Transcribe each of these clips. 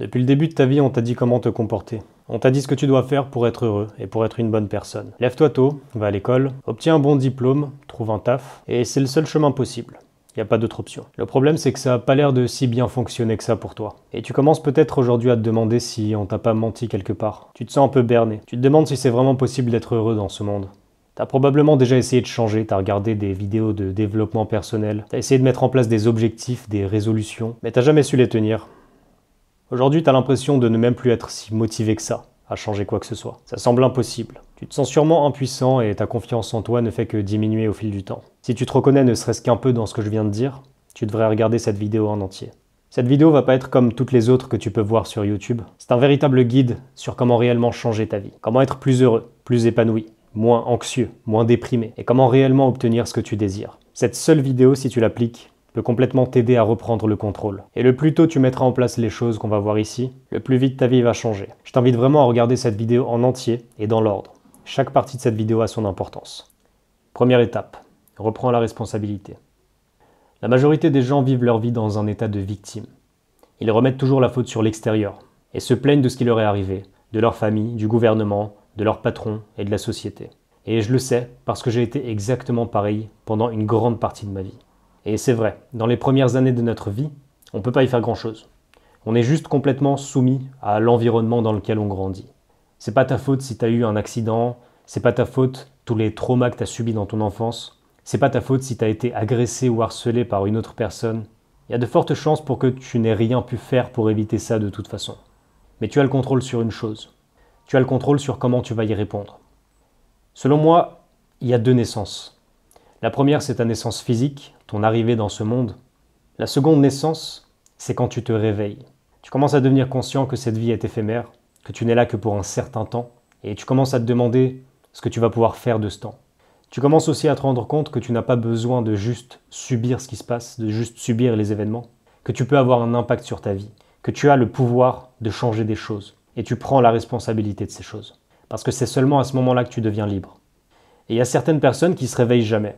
Depuis le début de ta vie, on t'a dit comment te comporter. On t'a dit ce que tu dois faire pour être heureux et pour être une bonne personne. Lève-toi tôt, va à l'école, obtiens un bon diplôme, trouve un taf, et c'est le seul chemin possible. Il n'y a pas d'autre option. Le problème, c'est que ça n'a pas l'air de si bien fonctionner que ça pour toi. Et tu commences peut-être aujourd'hui à te demander si on t'a pas menti quelque part. Tu te sens un peu berné. Tu te demandes si c'est vraiment possible d'être heureux dans ce monde. T'as probablement déjà essayé de changer, t'as regardé des vidéos de développement personnel, t'as essayé de mettre en place des objectifs, des résolutions, mais t'as jamais su les tenir. Aujourd'hui, tu as l'impression de ne même plus être si motivé que ça à changer quoi que ce soit. Ça semble impossible. Tu te sens sûrement impuissant et ta confiance en toi ne fait que diminuer au fil du temps. Si tu te reconnais ne serait-ce qu'un peu dans ce que je viens de dire, tu devrais regarder cette vidéo en entier. Cette vidéo va pas être comme toutes les autres que tu peux voir sur YouTube. C'est un véritable guide sur comment réellement changer ta vie. Comment être plus heureux, plus épanoui, moins anxieux, moins déprimé et comment réellement obtenir ce que tu désires. Cette seule vidéo, si tu l'appliques, peut complètement t'aider à reprendre le contrôle. Et le plus tôt tu mettras en place les choses qu'on va voir ici, le plus vite ta vie va changer. Je t'invite vraiment à regarder cette vidéo en entier et dans l'ordre. Chaque partie de cette vidéo a son importance. Première étape, reprends la responsabilité. La majorité des gens vivent leur vie dans un état de victime. Ils remettent toujours la faute sur l'extérieur et se plaignent de ce qui leur est arrivé, de leur famille, du gouvernement, de leur patron et de la société. Et je le sais parce que j'ai été exactement pareil pendant une grande partie de ma vie. Et c'est vrai, dans les premières années de notre vie, on ne peut pas y faire grand-chose. On est juste complètement soumis à l'environnement dans lequel on grandit. C'est pas ta faute si tu as eu un accident, c'est pas ta faute tous les traumas que tu as subis dans ton enfance, c'est pas ta faute si tu as été agressé ou harcelé par une autre personne. Il y a de fortes chances pour que tu n'aies rien pu faire pour éviter ça de toute façon. Mais tu as le contrôle sur une chose. Tu as le contrôle sur comment tu vas y répondre. Selon moi, il y a deux naissances. La première, c'est ta naissance physique, ton arrivée dans ce monde. La seconde naissance, c'est quand tu te réveilles. Tu commences à devenir conscient que cette vie est éphémère, que tu n'es là que pour un certain temps, et tu commences à te demander ce que tu vas pouvoir faire de ce temps. Tu commences aussi à te rendre compte que tu n'as pas besoin de juste subir ce qui se passe, de juste subir les événements, que tu peux avoir un impact sur ta vie, que tu as le pouvoir de changer des choses, et tu prends la responsabilité de ces choses. Parce que c'est seulement à ce moment-là que tu deviens libre. Et il y a certaines personnes qui se réveillent jamais.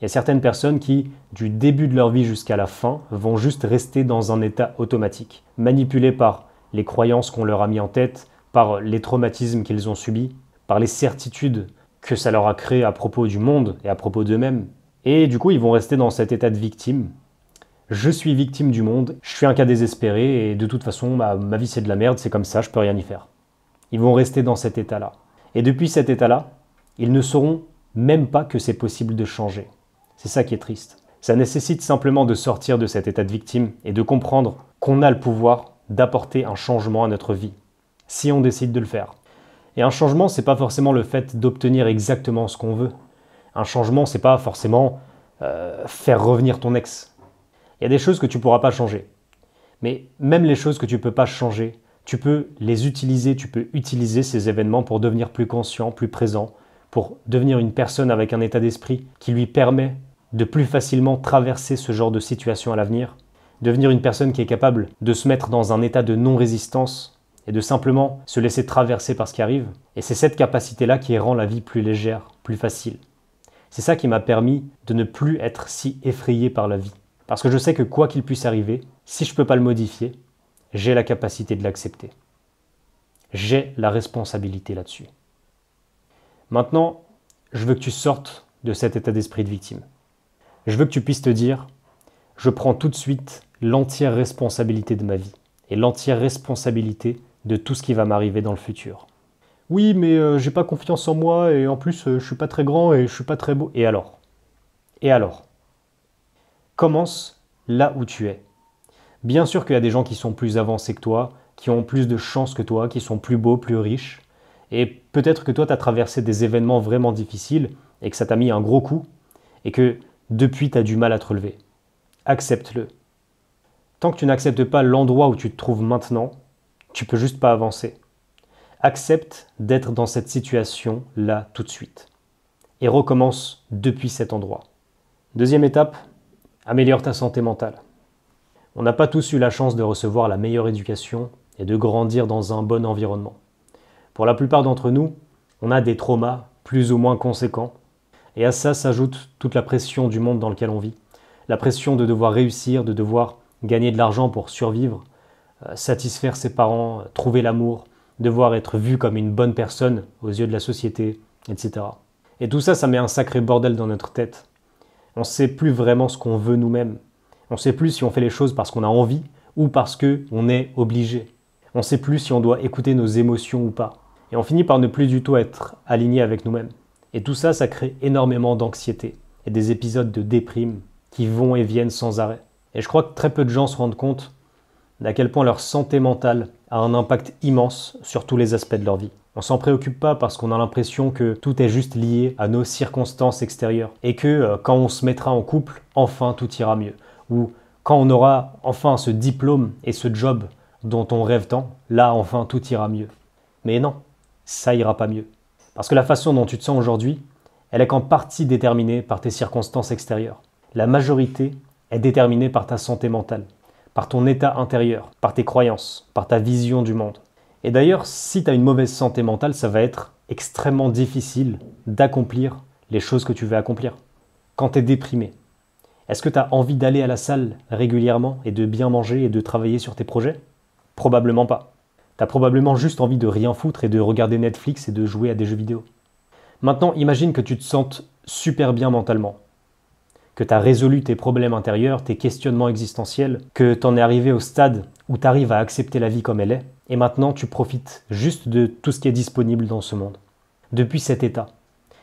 Il y a certaines personnes qui, du début de leur vie jusqu'à la fin, vont juste rester dans un état automatique, manipulés par les croyances qu'on leur a mis en tête, par les traumatismes qu'ils ont subis, par les certitudes que ça leur a créées à propos du monde et à propos d'eux-mêmes. Et du coup, ils vont rester dans cet état de victime. Je suis victime du monde, je suis un cas désespéré et de toute façon, ma, bah, ma vie c'est de la merde, c'est comme ça, je peux rien y faire. Ils vont rester dans cet état-là. Et depuis cet état-là, ils ne sauront même pas que c'est possible de changer. C'est ça qui est triste. Ça nécessite simplement de sortir de cet état de victime et de comprendre qu'on a le pouvoir d'apporter un changement à notre vie, si on décide de le faire. Et un changement, c'est pas forcément le fait d'obtenir exactement ce qu'on veut. Un changement, c'est pas forcément euh, faire revenir ton ex. Il y a des choses que tu pourras pas changer. Mais même les choses que tu peux pas changer, tu peux les utiliser, tu peux utiliser ces événements pour devenir plus conscient, plus présent, pour devenir une personne avec un état d'esprit qui lui permet de plus facilement traverser ce genre de situation à l'avenir, devenir une personne qui est capable de se mettre dans un état de non-résistance et de simplement se laisser traverser par ce qui arrive. Et c'est cette capacité-là qui rend la vie plus légère, plus facile. C'est ça qui m'a permis de ne plus être si effrayé par la vie. Parce que je sais que quoi qu'il puisse arriver, si je ne peux pas le modifier, j'ai la capacité de l'accepter. J'ai la responsabilité là-dessus. Maintenant, je veux que tu sortes de cet état d'esprit de victime je veux que tu puisses te dire, je prends tout de suite l'entière responsabilité de ma vie et l'entière responsabilité de tout ce qui va m'arriver dans le futur. Oui, mais euh, j'ai pas confiance en moi et en plus euh, je suis pas très grand et je suis pas très beau. Et alors Et alors Commence là où tu es. Bien sûr qu'il y a des gens qui sont plus avancés que toi, qui ont plus de chance que toi, qui sont plus beaux, plus riches. Et peut-être que toi, tu as traversé des événements vraiment difficiles et que ça t'a mis un gros coup. Et que depuis, tu as du mal à te relever. Accepte-le. Tant que tu n'acceptes pas l'endroit où tu te trouves maintenant, tu peux juste pas avancer. Accepte d'être dans cette situation là tout de suite. Et recommence depuis cet endroit. Deuxième étape, améliore ta santé mentale. On n'a pas tous eu la chance de recevoir la meilleure éducation et de grandir dans un bon environnement. Pour la plupart d'entre nous, on a des traumas plus ou moins conséquents et à ça s'ajoute toute la pression du monde dans lequel on vit. La pression de devoir réussir, de devoir gagner de l'argent pour survivre, euh, satisfaire ses parents, trouver l'amour, devoir être vu comme une bonne personne aux yeux de la société, etc. Et tout ça, ça met un sacré bordel dans notre tête. On ne sait plus vraiment ce qu'on veut nous-mêmes. On ne sait plus si on fait les choses parce qu'on a envie ou parce qu'on est obligé. On ne sait plus si on doit écouter nos émotions ou pas. Et on finit par ne plus du tout être aligné avec nous-mêmes. Et tout ça, ça crée énormément d'anxiété et des épisodes de déprime qui vont et viennent sans arrêt. Et je crois que très peu de gens se rendent compte d'à quel point leur santé mentale a un impact immense sur tous les aspects de leur vie. On s'en préoccupe pas parce qu'on a l'impression que tout est juste lié à nos circonstances extérieures et que euh, quand on se mettra en couple, enfin tout ira mieux. Ou quand on aura enfin ce diplôme et ce job dont on rêve tant, là enfin tout ira mieux. Mais non, ça ira pas mieux. Parce que la façon dont tu te sens aujourd'hui, elle est qu'en partie déterminée par tes circonstances extérieures. La majorité est déterminée par ta santé mentale, par ton état intérieur, par tes croyances, par ta vision du monde. Et d'ailleurs, si tu as une mauvaise santé mentale, ça va être extrêmement difficile d'accomplir les choses que tu veux accomplir. Quand tu es déprimé, est-ce que tu as envie d'aller à la salle régulièrement et de bien manger et de travailler sur tes projets Probablement pas. T'as probablement juste envie de rien foutre et de regarder Netflix et de jouer à des jeux vidéo. Maintenant, imagine que tu te sentes super bien mentalement, que tu as résolu tes problèmes intérieurs, tes questionnements existentiels, que tu en es arrivé au stade où tu arrives à accepter la vie comme elle est, et maintenant tu profites juste de tout ce qui est disponible dans ce monde. Depuis cet état,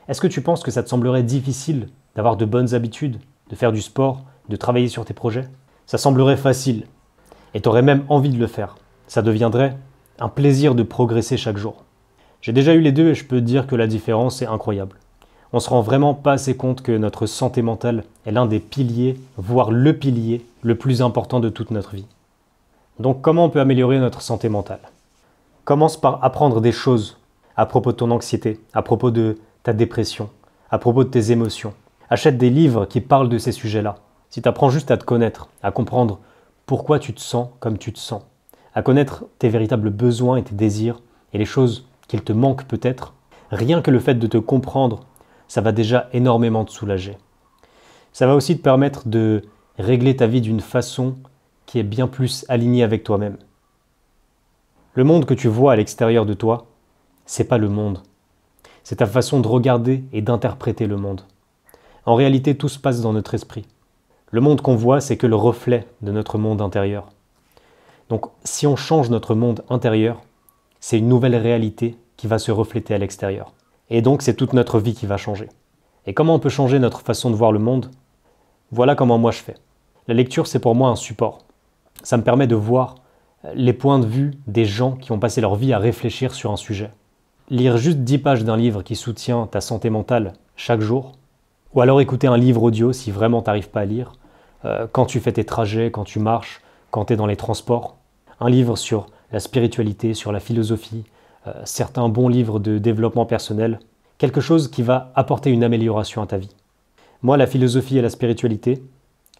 est-ce que tu penses que ça te semblerait difficile d'avoir de bonnes habitudes, de faire du sport, de travailler sur tes projets Ça semblerait facile, et tu aurais même envie de le faire. Ça deviendrait un plaisir de progresser chaque jour. J'ai déjà eu les deux et je peux dire que la différence est incroyable. On se rend vraiment pas assez compte que notre santé mentale est l'un des piliers, voire le pilier, le plus important de toute notre vie. Donc comment on peut améliorer notre santé mentale Commence par apprendre des choses à propos de ton anxiété, à propos de ta dépression, à propos de tes émotions. Achète des livres qui parlent de ces sujets-là. Si tu apprends juste à te connaître, à comprendre pourquoi tu te sens comme tu te sens, à connaître tes véritables besoins et tes désirs et les choses qu'il te manque peut-être, rien que le fait de te comprendre, ça va déjà énormément te soulager. Ça va aussi te permettre de régler ta vie d'une façon qui est bien plus alignée avec toi-même. Le monde que tu vois à l'extérieur de toi, c'est pas le monde. C'est ta façon de regarder et d'interpréter le monde. En réalité, tout se passe dans notre esprit. Le monde qu'on voit, c'est que le reflet de notre monde intérieur. Donc si on change notre monde intérieur, c'est une nouvelle réalité qui va se refléter à l'extérieur. Et donc c'est toute notre vie qui va changer. Et comment on peut changer notre façon de voir le monde Voilà comment moi je fais. La lecture, c'est pour moi un support. Ça me permet de voir euh, les points de vue des gens qui ont passé leur vie à réfléchir sur un sujet. Lire juste 10 pages d'un livre qui soutient ta santé mentale chaque jour, ou alors écouter un livre audio si vraiment t'arrives pas à lire, euh, quand tu fais tes trajets, quand tu marches, quand tu es dans les transports. Un livre sur la spiritualité, sur la philosophie, euh, certains bons livres de développement personnel, quelque chose qui va apporter une amélioration à ta vie. Moi, la philosophie et la spiritualité,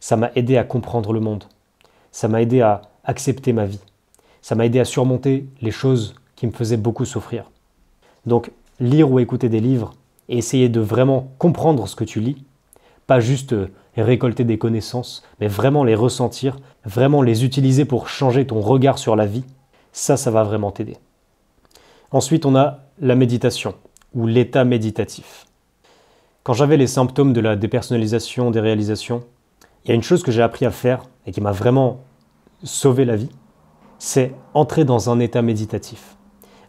ça m'a aidé à comprendre le monde. Ça m'a aidé à accepter ma vie. Ça m'a aidé à surmonter les choses qui me faisaient beaucoup souffrir. Donc, lire ou écouter des livres et essayer de vraiment comprendre ce que tu lis, pas juste euh, récolter des connaissances, mais vraiment les ressentir, vraiment les utiliser pour changer ton regard sur la vie, ça, ça va vraiment t'aider. Ensuite, on a la méditation ou l'état méditatif. Quand j'avais les symptômes de la dépersonnalisation, des réalisations, il y a une chose que j'ai appris à faire et qui m'a vraiment sauvé la vie, c'est entrer dans un état méditatif,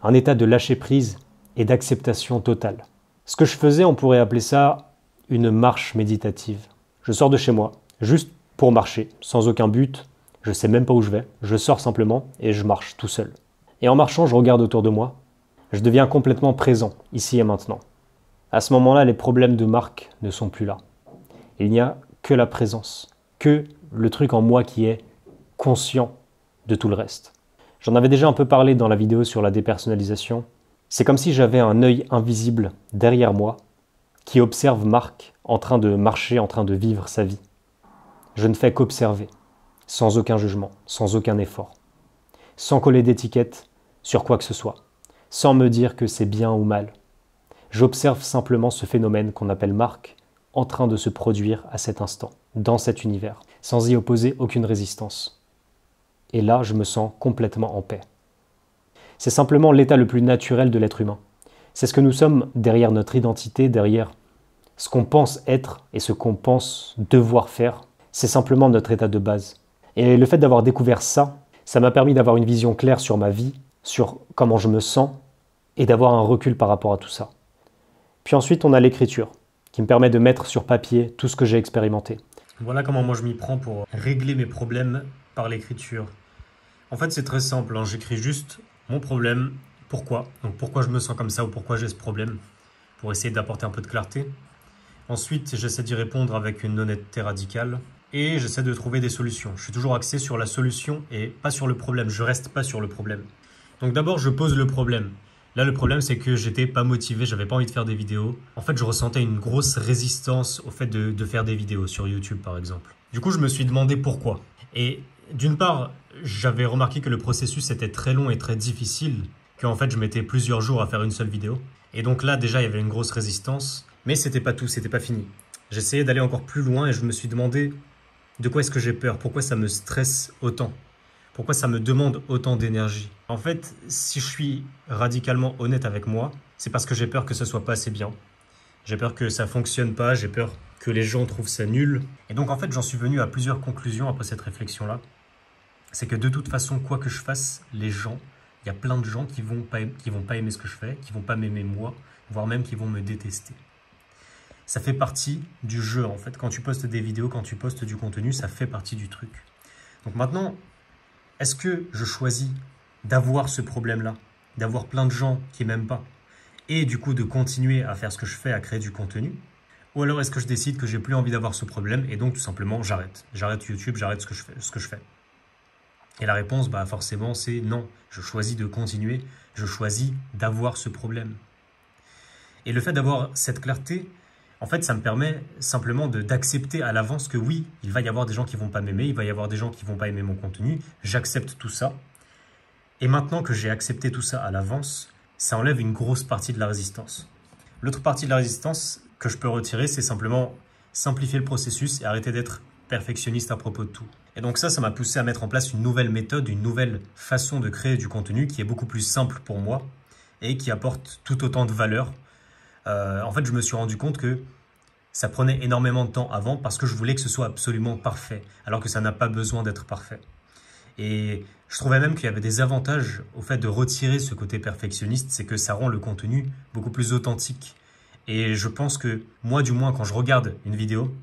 un état de lâcher prise et d'acceptation totale. Ce que je faisais, on pourrait appeler ça une marche méditative. Je sors de chez moi, juste pour marcher, sans aucun but, je sais même pas où je vais, je sors simplement et je marche tout seul. Et en marchant, je regarde autour de moi, je deviens complètement présent, ici et maintenant. À ce moment-là, les problèmes de marque ne sont plus là. Il n'y a que la présence, que le truc en moi qui est conscient de tout le reste. J'en avais déjà un peu parlé dans la vidéo sur la dépersonnalisation. C'est comme si j'avais un œil invisible derrière moi qui observe Marc en train de marcher, en train de vivre sa vie. Je ne fais qu'observer, sans aucun jugement, sans aucun effort, sans coller d'étiquette sur quoi que ce soit, sans me dire que c'est bien ou mal. J'observe simplement ce phénomène qu'on appelle Marc en train de se produire à cet instant, dans cet univers, sans y opposer aucune résistance. Et là, je me sens complètement en paix. C'est simplement l'état le plus naturel de l'être humain. C'est ce que nous sommes derrière notre identité, derrière ce qu'on pense être et ce qu'on pense devoir faire. C'est simplement notre état de base. Et le fait d'avoir découvert ça, ça m'a permis d'avoir une vision claire sur ma vie, sur comment je me sens et d'avoir un recul par rapport à tout ça. Puis ensuite, on a l'écriture qui me permet de mettre sur papier tout ce que j'ai expérimenté. Voilà comment moi je m'y prends pour régler mes problèmes par l'écriture. En fait, c'est très simple. Hein. J'écris juste mon problème pourquoi. Donc pourquoi je me sens comme ça ou pourquoi j'ai ce problème, pour essayer d'apporter un peu de clarté. Ensuite, j'essaie d'y répondre avec une honnêteté radicale et j'essaie de trouver des solutions. Je suis toujours axé sur la solution et pas sur le problème. Je reste pas sur le problème. Donc d'abord, je pose le problème. Là, le problème, c'est que j'étais pas motivé, j'avais pas envie de faire des vidéos. En fait, je ressentais une grosse résistance au fait de, de faire des vidéos sur YouTube, par exemple. Du coup, je me suis demandé pourquoi. Et d'une part, j'avais remarqué que le processus était très long et très difficile, en fait je mettais plusieurs jours à faire une seule vidéo. Et donc là déjà il y avait une grosse résistance, mais c'était pas tout, c'était pas fini. J'essayais d'aller encore plus loin et je me suis demandé de quoi est-ce que j'ai peur, pourquoi ça me stresse autant, pourquoi ça me demande autant d'énergie. En fait, si je suis radicalement honnête avec moi, c'est parce que j'ai peur que ce soit pas assez bien. J'ai peur que ça fonctionne pas, j'ai peur que les gens trouvent ça nul. Et donc en fait, j'en suis venu à plusieurs conclusions après cette réflexion-là. C'est que de toute façon, quoi que je fasse, les gens il y a plein de gens qui vont pas, qui vont pas aimer ce que je fais, qui vont pas m'aimer moi, voire même qui vont me détester. Ça fait partie du jeu en fait. Quand tu postes des vidéos, quand tu postes du contenu, ça fait partie du truc. Donc maintenant, est-ce que je choisis d'avoir ce problème-là, d'avoir plein de gens qui m'aiment pas, et du coup de continuer à faire ce que je fais, à créer du contenu Ou alors est-ce que je décide que j'ai plus envie d'avoir ce problème et donc tout simplement j'arrête J'arrête YouTube, j'arrête ce, que je fais, ce que je fais. Et la réponse, bah forcément, c'est non. Je choisis de continuer, je choisis d'avoir ce problème. Et le fait d'avoir cette clarté, en fait, ça me permet simplement d'accepter à l'avance que oui, il va y avoir des gens qui vont pas m'aimer, il va y avoir des gens qui vont pas aimer mon contenu, j'accepte tout ça. Et maintenant que j'ai accepté tout ça à l'avance, ça enlève une grosse partie de la résistance. L'autre partie de la résistance que je peux retirer, c'est simplement simplifier le processus et arrêter d'être perfectionniste à propos de tout. Et donc ça, ça m'a poussé à mettre en place une nouvelle méthode, une nouvelle façon de créer du contenu qui est beaucoup plus simple pour moi et qui apporte tout autant de valeur. Euh, en fait, je me suis rendu compte que ça prenait énormément de temps avant parce que je voulais que ce soit absolument parfait, alors que ça n'a pas besoin d'être parfait. Et je trouvais même qu'il y avait des avantages au fait de retirer ce côté perfectionniste, c'est que ça rend le contenu beaucoup plus authentique. Et je pense que moi, du moins, quand je regarde une vidéo,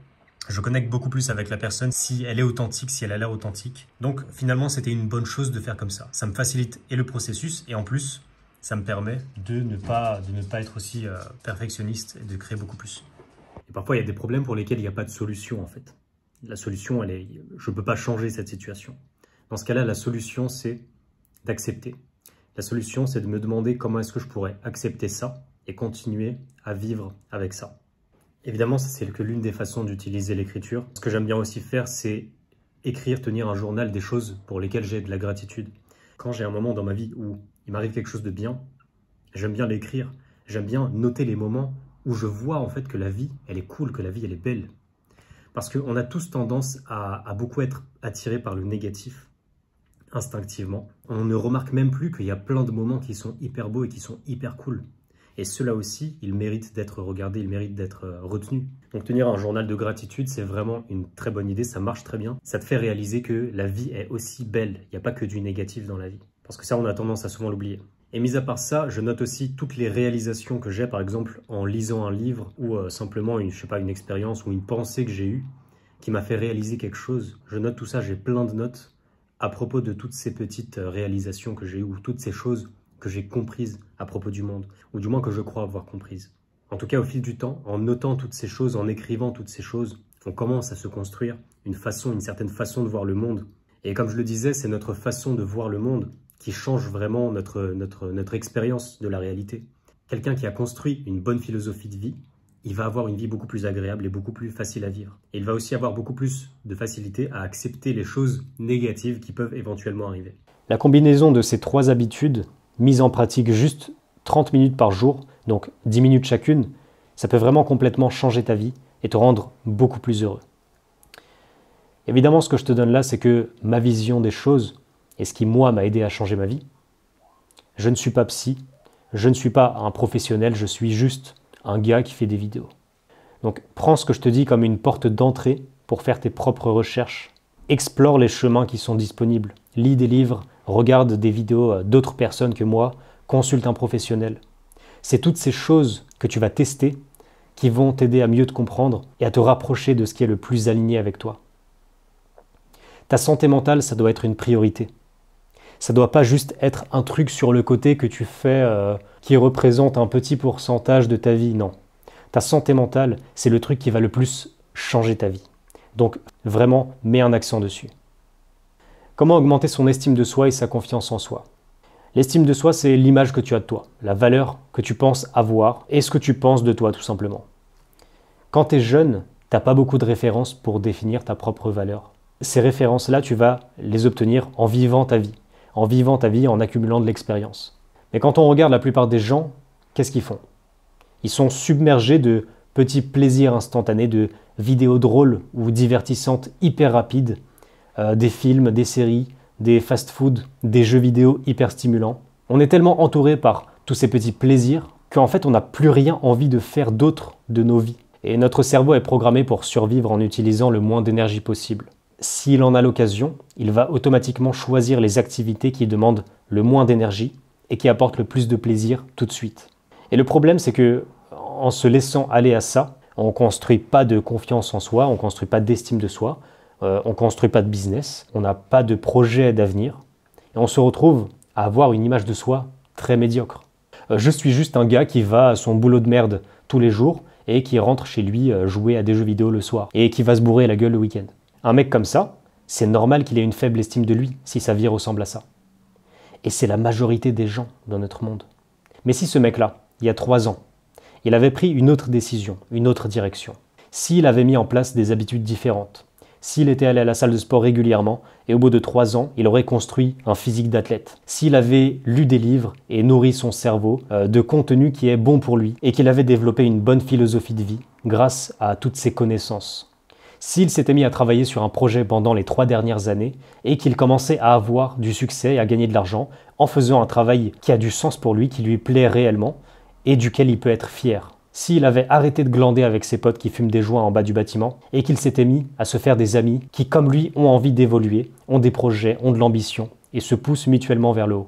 je connecte beaucoup plus avec la personne si elle est authentique, si elle a l'air authentique. Donc finalement, c'était une bonne chose de faire comme ça. Ça me facilite et le processus, et en plus, ça me permet de ne pas, ne pas être aussi euh, perfectionniste et de créer beaucoup plus. Et parfois, il y a des problèmes pour lesquels il n'y a pas de solution, en fait. La solution, elle est, je ne peux pas changer cette situation. Dans ce cas-là, la solution, c'est d'accepter. La solution, c'est de me demander comment est-ce que je pourrais accepter ça et continuer à vivre avec ça. Évidemment, c'est que l'une des façons d'utiliser l'écriture. Ce que j'aime bien aussi faire, c'est écrire, tenir un journal des choses pour lesquelles j'ai de la gratitude. Quand j'ai un moment dans ma vie où il m'arrive quelque chose de bien, j'aime bien l'écrire. J'aime bien noter les moments où je vois en fait que la vie, elle est cool, que la vie, elle est belle. Parce qu'on a tous tendance à, beaucoup être attiré par le négatif, instinctivement. On ne remarque même plus qu'il y a plein de moments qui sont hyper beaux et qui sont hyper cool. Et cela aussi, il mérite d'être regardé, il mérite d'être euh, retenu. Donc tenir un journal de gratitude, c'est vraiment une très bonne idée, ça marche très bien. Ça te fait réaliser que la vie est aussi belle, il n'y a pas que du négatif dans la vie. Parce que ça, on a tendance à souvent l'oublier. Et mis à part ça, je note aussi toutes les réalisations que j'ai, par exemple, en lisant un livre ou euh, simplement une, je sais pas, une expérience ou une pensée que j'ai eue qui m'a fait réaliser quelque chose. Je note tout ça, j'ai plein de notes à propos de toutes ces petites euh, réalisations que j'ai eues ou toutes ces choses que j'ai comprises à propos du monde, ou du moins que je crois avoir comprises. En tout cas, au fil du temps, en notant toutes ces choses, en écrivant toutes ces choses, on commence à se construire une façon, une certaine façon de voir le monde. Et comme je le disais, c'est notre façon de voir le monde qui change vraiment notre, notre, notre expérience de la réalité. Quelqu'un qui a construit une bonne philosophie de vie, il va avoir une vie beaucoup plus agréable et beaucoup plus facile à vivre. Et il va aussi avoir beaucoup plus de facilité à accepter les choses négatives qui peuvent éventuellement arriver. La combinaison de ces trois habitudes mise en pratique juste 30 minutes par jour, donc 10 minutes chacune, ça peut vraiment complètement changer ta vie et te rendre beaucoup plus heureux. Évidemment, ce que je te donne là, c'est que ma vision des choses est ce qui, moi, m'a aidé à changer ma vie, je ne suis pas psy, je ne suis pas un professionnel, je suis juste un gars qui fait des vidéos. Donc prends ce que je te dis comme une porte d'entrée pour faire tes propres recherches. Explore les chemins qui sont disponibles, lis des livres, regarde des vidéos euh, d'autres personnes que moi, consulte un professionnel. C'est toutes ces choses que tu vas tester qui vont t'aider à mieux te comprendre et à te rapprocher de ce qui est le plus aligné avec toi. Ta santé mentale, ça doit être une priorité. Ça doit pas juste être un truc sur le côté que tu fais euh, qui représente un petit pourcentage de ta vie, non. Ta santé mentale, c'est le truc qui va le plus changer ta vie. Donc vraiment, mets un accent dessus. Comment augmenter son estime de soi et sa confiance en soi L'estime de soi, c'est l'image que tu as de toi, la valeur que tu penses avoir et ce que tu penses de toi tout simplement. Quand tu es jeune, t'as pas beaucoup de références pour définir ta propre valeur. Ces références-là, tu vas les obtenir en vivant ta vie, en vivant ta vie, en accumulant de l'expérience. Mais quand on regarde la plupart des gens, qu'est-ce qu'ils font Ils sont submergés de petits plaisirs instantanés, de vidéos drôles ou divertissantes hyper rapides euh, des films, des séries, des fast-food, des jeux vidéo hyper stimulants. On est tellement entouré par tous ces petits plaisirs qu'en fait on n'a plus rien envie de faire d'autre de nos vies. Et notre cerveau est programmé pour survivre en utilisant le moins d'énergie possible. S'il en a l'occasion, il va automatiquement choisir les activités qui demandent le moins d'énergie et qui apportent le plus de plaisir tout de suite. Et le problème c'est que en se laissant aller à ça, on ne construit pas de confiance en soi, on ne construit pas d'estime de soi, euh, on ne construit pas de business, on n'a pas de projet d'avenir, et on se retrouve à avoir une image de soi très médiocre. Euh, je suis juste un gars qui va à son boulot de merde tous les jours et qui rentre chez lui euh, jouer à des jeux vidéo le soir, et qui va se bourrer la gueule le week-end. Un mec comme ça, c'est normal qu'il ait une faible estime de lui si sa vie ressemble à ça. Et c'est la majorité des gens dans notre monde. Mais si ce mec-là, il y a trois ans, il avait pris une autre décision, une autre direction, s'il avait mis en place des habitudes différentes, s'il était allé à la salle de sport régulièrement et au bout de trois ans, il aurait construit un physique d'athlète. S'il avait lu des livres et nourri son cerveau euh, de contenu qui est bon pour lui et qu'il avait développé une bonne philosophie de vie grâce à toutes ses connaissances. S'il s'était mis à travailler sur un projet pendant les trois dernières années et qu'il commençait à avoir du succès et à gagner de l'argent en faisant un travail qui a du sens pour lui, qui lui plaît réellement et duquel il peut être fier s'il avait arrêté de glander avec ses potes qui fument des joints en bas du bâtiment et qu'il s'était mis à se faire des amis qui, comme lui, ont envie d'évoluer, ont des projets, ont de l'ambition et se poussent mutuellement vers le haut.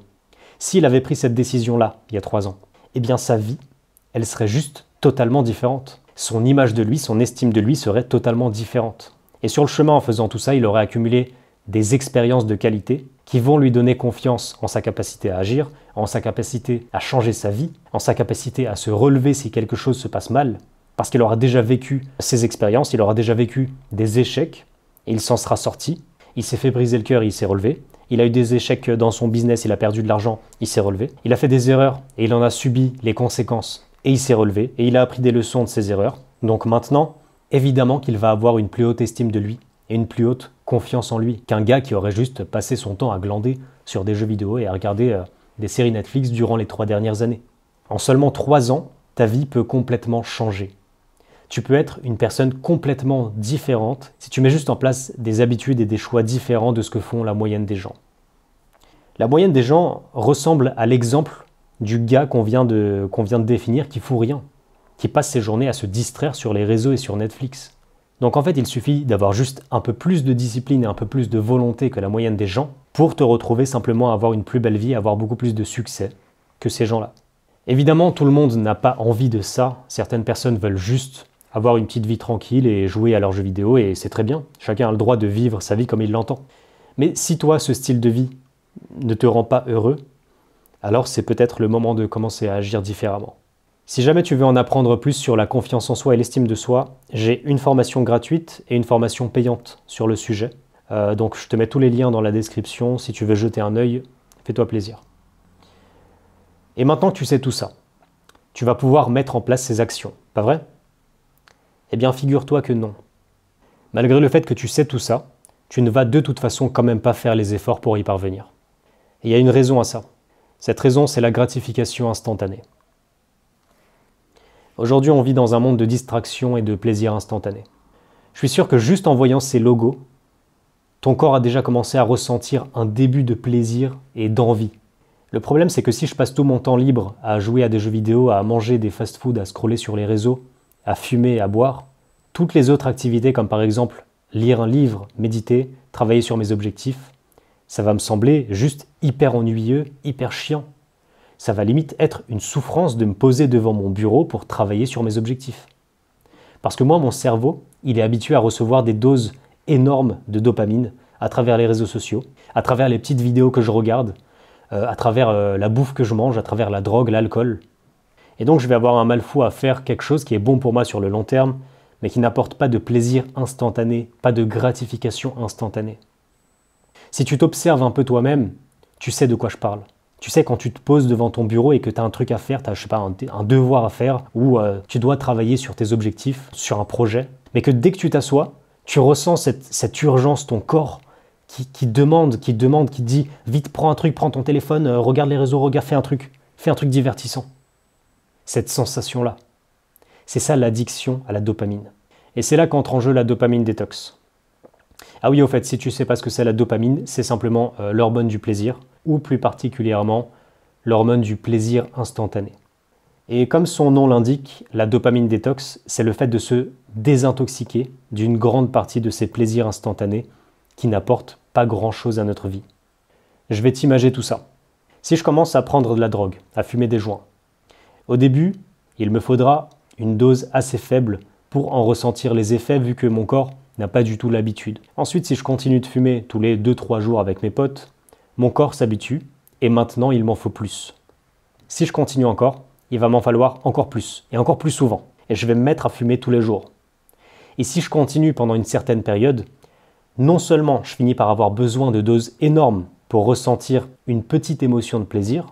S'il avait pris cette décision-là, il y a trois ans, eh bien sa vie, elle serait juste totalement différente. Son image de lui, son estime de lui serait totalement différente. Et sur le chemin, en faisant tout ça, il aurait accumulé des expériences de qualité qui vont lui donner confiance en sa capacité à agir, en sa capacité à changer sa vie, en sa capacité à se relever si quelque chose se passe mal, parce qu'il aura déjà vécu ses expériences, il aura déjà vécu des échecs, et il s'en sera sorti. Il s'est fait briser le cœur il s'est relevé. Il a eu des échecs dans son business, il a perdu de l'argent, il s'est relevé. Il a fait des erreurs et il en a subi les conséquences et il s'est relevé et il a appris des leçons de ses erreurs. Donc maintenant, évidemment qu'il va avoir une plus haute estime de lui et une plus haute confiance en lui qu'un gars qui aurait juste passé son temps à glander sur des jeux vidéo et à regarder euh, des séries Netflix durant les trois dernières années. En seulement trois ans, ta vie peut complètement changer. Tu peux être une personne complètement différente si tu mets juste en place des habitudes et des choix différents de ce que font la moyenne des gens. La moyenne des gens ressemble à l'exemple du gars qu'on vient, de, vient de définir qui fout rien, qui passe ses journées à se distraire sur les réseaux et sur Netflix. Donc en fait, il suffit d'avoir juste un peu plus de discipline et un peu plus de volonté que la moyenne des gens pour te retrouver simplement à avoir une plus belle vie, à avoir beaucoup plus de succès que ces gens-là. Évidemment, tout le monde n'a pas envie de ça. Certaines personnes veulent juste avoir une petite vie tranquille et jouer à leurs jeux vidéo, et c'est très bien. Chacun a le droit de vivre sa vie comme il l'entend. Mais si toi, ce style de vie ne te rend pas heureux, alors c'est peut-être le moment de commencer à agir différemment. Si jamais tu veux en apprendre plus sur la confiance en soi et l'estime de soi, j'ai une formation gratuite et une formation payante sur le sujet. Euh, donc je te mets tous les liens dans la description. Si tu veux jeter un œil, fais-toi plaisir. Et maintenant que tu sais tout ça, tu vas pouvoir mettre en place ces actions, pas vrai Eh bien figure-toi que non. Malgré le fait que tu sais tout ça, tu ne vas de toute façon quand même pas faire les efforts pour y parvenir. Et il y a une raison à ça. Cette raison, c'est la gratification instantanée. Aujourd'hui, on vit dans un monde de distraction et de plaisir instantané. Je suis sûr que juste en voyant ces logos, ton corps a déjà commencé à ressentir un début de plaisir et d'envie. Le problème, c'est que si je passe tout mon temps libre à jouer à des jeux vidéo, à manger des fast-foods, à scroller sur les réseaux, à fumer, à boire, toutes les autres activités, comme par exemple lire un livre, méditer, travailler sur mes objectifs, ça va me sembler juste hyper ennuyeux, hyper chiant. Ça va limite être une souffrance de me poser devant mon bureau pour travailler sur mes objectifs. Parce que moi, mon cerveau, il est habitué à recevoir des doses énorme de dopamine à travers les réseaux sociaux, à travers les petites vidéos que je regarde, euh, à travers euh, la bouffe que je mange, à travers la drogue, l'alcool. Et donc je vais avoir un mal fou à faire quelque chose qui est bon pour moi sur le long terme, mais qui n'apporte pas de plaisir instantané, pas de gratification instantanée. Si tu t'observes un peu toi-même, tu sais de quoi je parle. Tu sais, quand tu te poses devant ton bureau et que tu as un truc à faire, tu as, pas, un, devoir à faire, ou euh, tu dois travailler sur tes objectifs, sur un projet, mais que dès que tu t'assois, tu ressens cette, urgence, ton corps qui, demande, qui demande, qui dit vite, prends un truc, prends ton téléphone, euh, regarde les réseaux, regarde, fais un truc, fais un truc divertissant. Cette sensation-là. C'est ça l'addiction à la dopamine. Et c'est là qu'entre en jeu la dopamine détox. Ah oui, au fait, si tu sais pas ce que c'est la dopamine, c'est simplement euh, l'hormone du plaisir, ou plus particulièrement l'hormone du plaisir instantané. Et comme son nom l'indique, la dopamine détox, c'est le fait de se désintoxiquer d'une grande partie de ces plaisirs instantanés qui n'apportent pas grand-chose à notre vie. Je vais t'imager tout ça. Si je commence à prendre de la drogue, à fumer des joints, au début, il me faudra une dose assez faible pour en ressentir les effets vu que mon corps n'a pas du tout l'habitude. Ensuite, si je continue de fumer tous les 2-3 jours avec mes potes, mon corps s'habitue et maintenant il m'en faut plus. Si je continue encore, il va m'en falloir encore plus, et encore plus souvent, et je vais me mettre à fumer tous les jours. Et si je continue pendant une certaine période, non seulement je finis par avoir besoin de doses énormes pour ressentir une petite émotion de plaisir,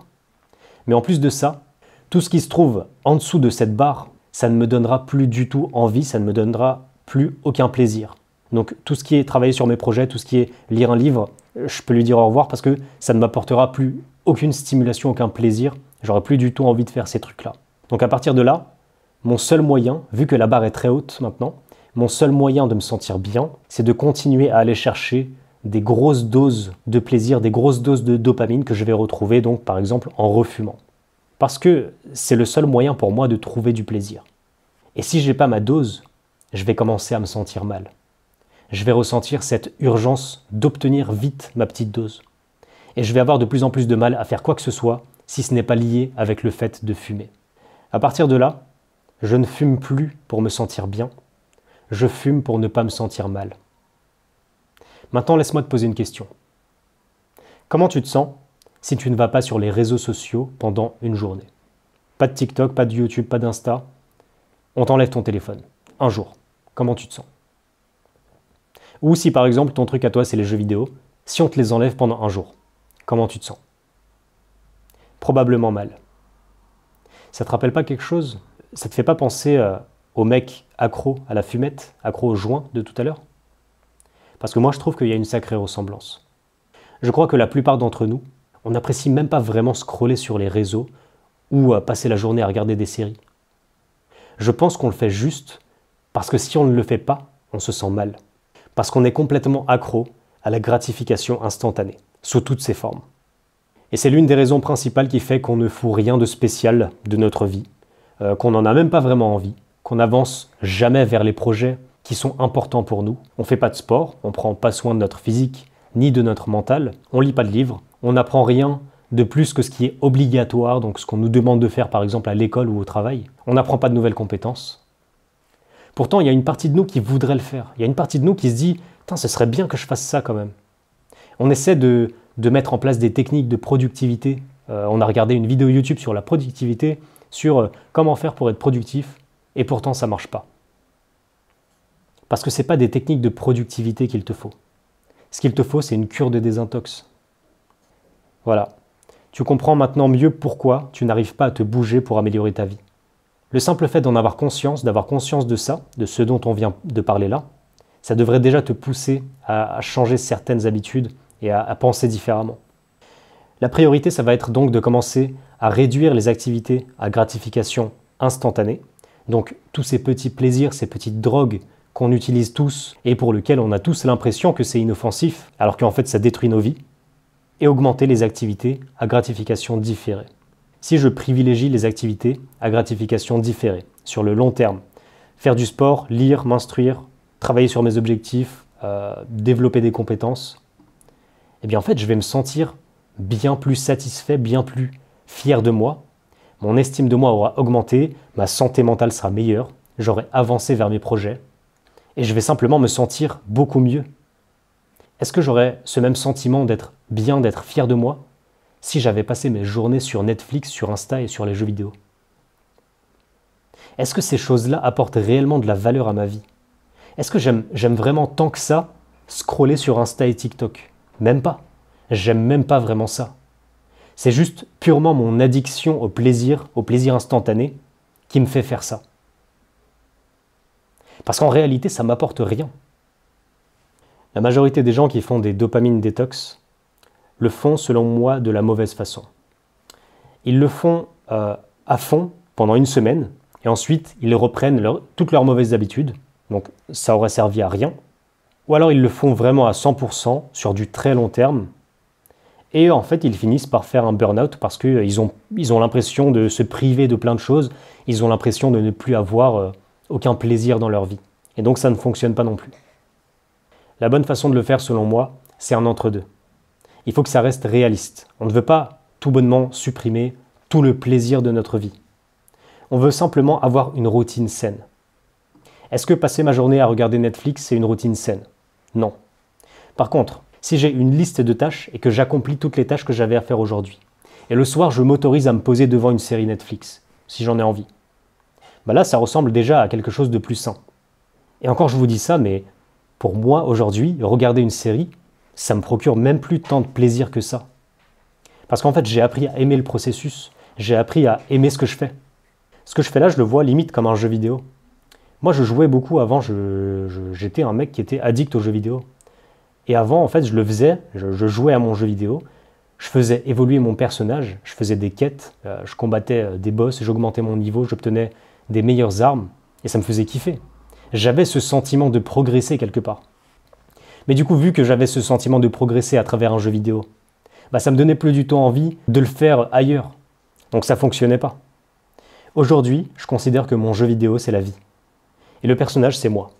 mais en plus de ça, tout ce qui se trouve en dessous de cette barre, ça ne me donnera plus du tout envie, ça ne me donnera plus aucun plaisir. Donc tout ce qui est travailler sur mes projets, tout ce qui est lire un livre, je peux lui dire au revoir parce que ça ne m'apportera plus aucune stimulation, aucun plaisir, J'aurais plus du tout envie de faire ces trucs-là. Donc à partir de là, mon seul moyen, vu que la barre est très haute maintenant, mon seul moyen de me sentir bien, c'est de continuer à aller chercher des grosses doses de plaisir, des grosses doses de dopamine que je vais retrouver donc par exemple en refumant. Parce que c'est le seul moyen pour moi de trouver du plaisir. Et si je n'ai pas ma dose, je vais commencer à me sentir mal. Je vais ressentir cette urgence d'obtenir vite ma petite dose. Et je vais avoir de plus en plus de mal à faire quoi que ce soit si ce n'est pas lié avec le fait de fumer. À partir de là, je ne fume plus pour me sentir bien, je fume pour ne pas me sentir mal. Maintenant, laisse-moi te poser une question. Comment tu te sens si tu ne vas pas sur les réseaux sociaux pendant une journée Pas de TikTok, pas de YouTube, pas d'Insta. On t'enlève ton téléphone. Un jour. Comment tu te sens Ou si par exemple ton truc à toi c'est les jeux vidéo, si on te les enlève pendant un jour, comment tu te sens probablement mal. Ça te rappelle pas quelque chose Ça te fait pas penser euh, au mec accro à la fumette, accro au joint de tout à l'heure Parce que moi je trouve qu'il y a une sacrée ressemblance. Je crois que la plupart d'entre nous, on n'apprécie même pas vraiment scroller sur les réseaux ou euh, passer la journée à regarder des séries. Je pense qu'on le fait juste parce que si on ne le fait pas, on se sent mal. Parce qu'on est complètement accro à la gratification instantanée, sous toutes ses formes. Et c'est l'une des raisons principales qui fait qu'on ne fout rien de spécial de notre vie, euh, qu'on n'en a même pas vraiment envie, qu'on n'avance jamais vers les projets qui sont importants pour nous. On ne fait pas de sport, on ne prend pas soin de notre physique, ni de notre mental, on lit pas de livres, on n'apprend rien de plus que ce qui est obligatoire, donc ce qu'on nous demande de faire par exemple à l'école ou au travail. On n'apprend pas de nouvelles compétences. Pourtant, il y a une partie de nous qui voudrait le faire. Il y a une partie de nous qui se dit, ce serait bien que je fasse ça quand même. On essaie de de mettre en place des techniques de productivité. Euh, on a regardé une vidéo YouTube sur la productivité, sur euh, comment faire pour être productif, et pourtant ça ne marche pas. Parce que ce n'est pas des techniques de productivité qu'il te faut. Ce qu'il te faut, c'est une cure de désintox. Voilà. Tu comprends maintenant mieux pourquoi tu n'arrives pas à te bouger pour améliorer ta vie. Le simple fait d'en avoir conscience, d'avoir conscience de ça, de ce dont on vient de parler là, ça devrait déjà te pousser à changer certaines habitudes, et à, penser différemment. La priorité, ça va être donc de commencer à réduire les activités à gratification instantanée, donc tous ces petits plaisirs, ces petites drogues qu'on utilise tous et pour lesquelles on a tous l'impression que c'est inoffensif, alors qu'en fait ça détruit nos vies, et augmenter les activités à gratification différée. Si je privilégie les activités à gratification différée, sur le long terme, faire du sport, lire, m'instruire, travailler sur mes objectifs, euh, développer des compétences, eh bien en fait, je vais me sentir bien plus satisfait, bien plus fier de moi. Mon estime de moi aura augmenté, ma santé mentale sera meilleure, j'aurai avancé vers mes projets et je vais simplement me sentir beaucoup mieux. Est-ce que j'aurais ce même sentiment d'être bien, d'être fier de moi si j'avais passé mes journées sur Netflix, sur Insta et sur les jeux vidéo Est-ce que ces choses-là apportent réellement de la valeur à ma vie Est-ce que j'aime vraiment tant que ça scroller sur Insta et TikTok même pas. J'aime même pas vraiment ça. C'est juste purement mon addiction au plaisir, au plaisir instantané, qui me fait faire ça. Parce qu'en réalité, ça m'apporte rien. La majorité des gens qui font des dopamines détox le font, selon moi, de la mauvaise façon. Ils le font euh, à fond pendant une semaine, et ensuite, ils reprennent toutes leurs mauvaises habitudes, donc ça aurait servi à rien ou alors ils le font vraiment à 100% sur du très long terme. Et en fait, ils finissent par faire un burn-out parce qu'ils euh, ont l'impression de se priver de plein de choses, ils ont l'impression de ne plus avoir euh, aucun plaisir dans leur vie. Et donc ça ne fonctionne pas non plus. La bonne façon de le faire, selon moi, c'est un entre-deux. Il faut que ça reste réaliste. On ne veut pas tout bonnement supprimer tout le plaisir de notre vie. On veut simplement avoir une routine saine. Est-ce que passer ma journée à regarder Netflix, c'est une routine saine non. Par contre, si j'ai une liste de tâches et que j'accomplis toutes les tâches que j'avais à faire aujourd'hui, et le soir je m'autorise à me poser devant une série Netflix, si j'en ai envie, ben là ça ressemble déjà à quelque chose de plus sain. Et encore je vous dis ça, mais pour moi aujourd'hui, regarder une série, ça me procure même plus tant de plaisir que ça. Parce qu'en fait j'ai appris à aimer le processus, j'ai appris à aimer ce que je fais. Ce que je fais là, je le vois limite comme un jeu vidéo. Moi, je jouais beaucoup avant, j'étais un mec qui était addict aux jeux vidéo. Et avant, en fait, je le faisais, je, jouais à mon jeu vidéo, je faisais évoluer mon personnage, je faisais des quêtes, euh, je combattais euh, des boss, j'augmentais mon niveau, j'obtenais des meilleures armes, et ça me faisait kiffer. J'avais ce sentiment de progresser quelque part. Mais du coup, vu que j'avais ce sentiment de progresser à travers un jeu vidéo, bah, ça me donnait plus du tout envie de le faire ailleurs. Donc ça fonctionnait pas. Aujourd'hui, je considère que mon jeu vidéo, c'est la vie. Et le personnage, c'est moi.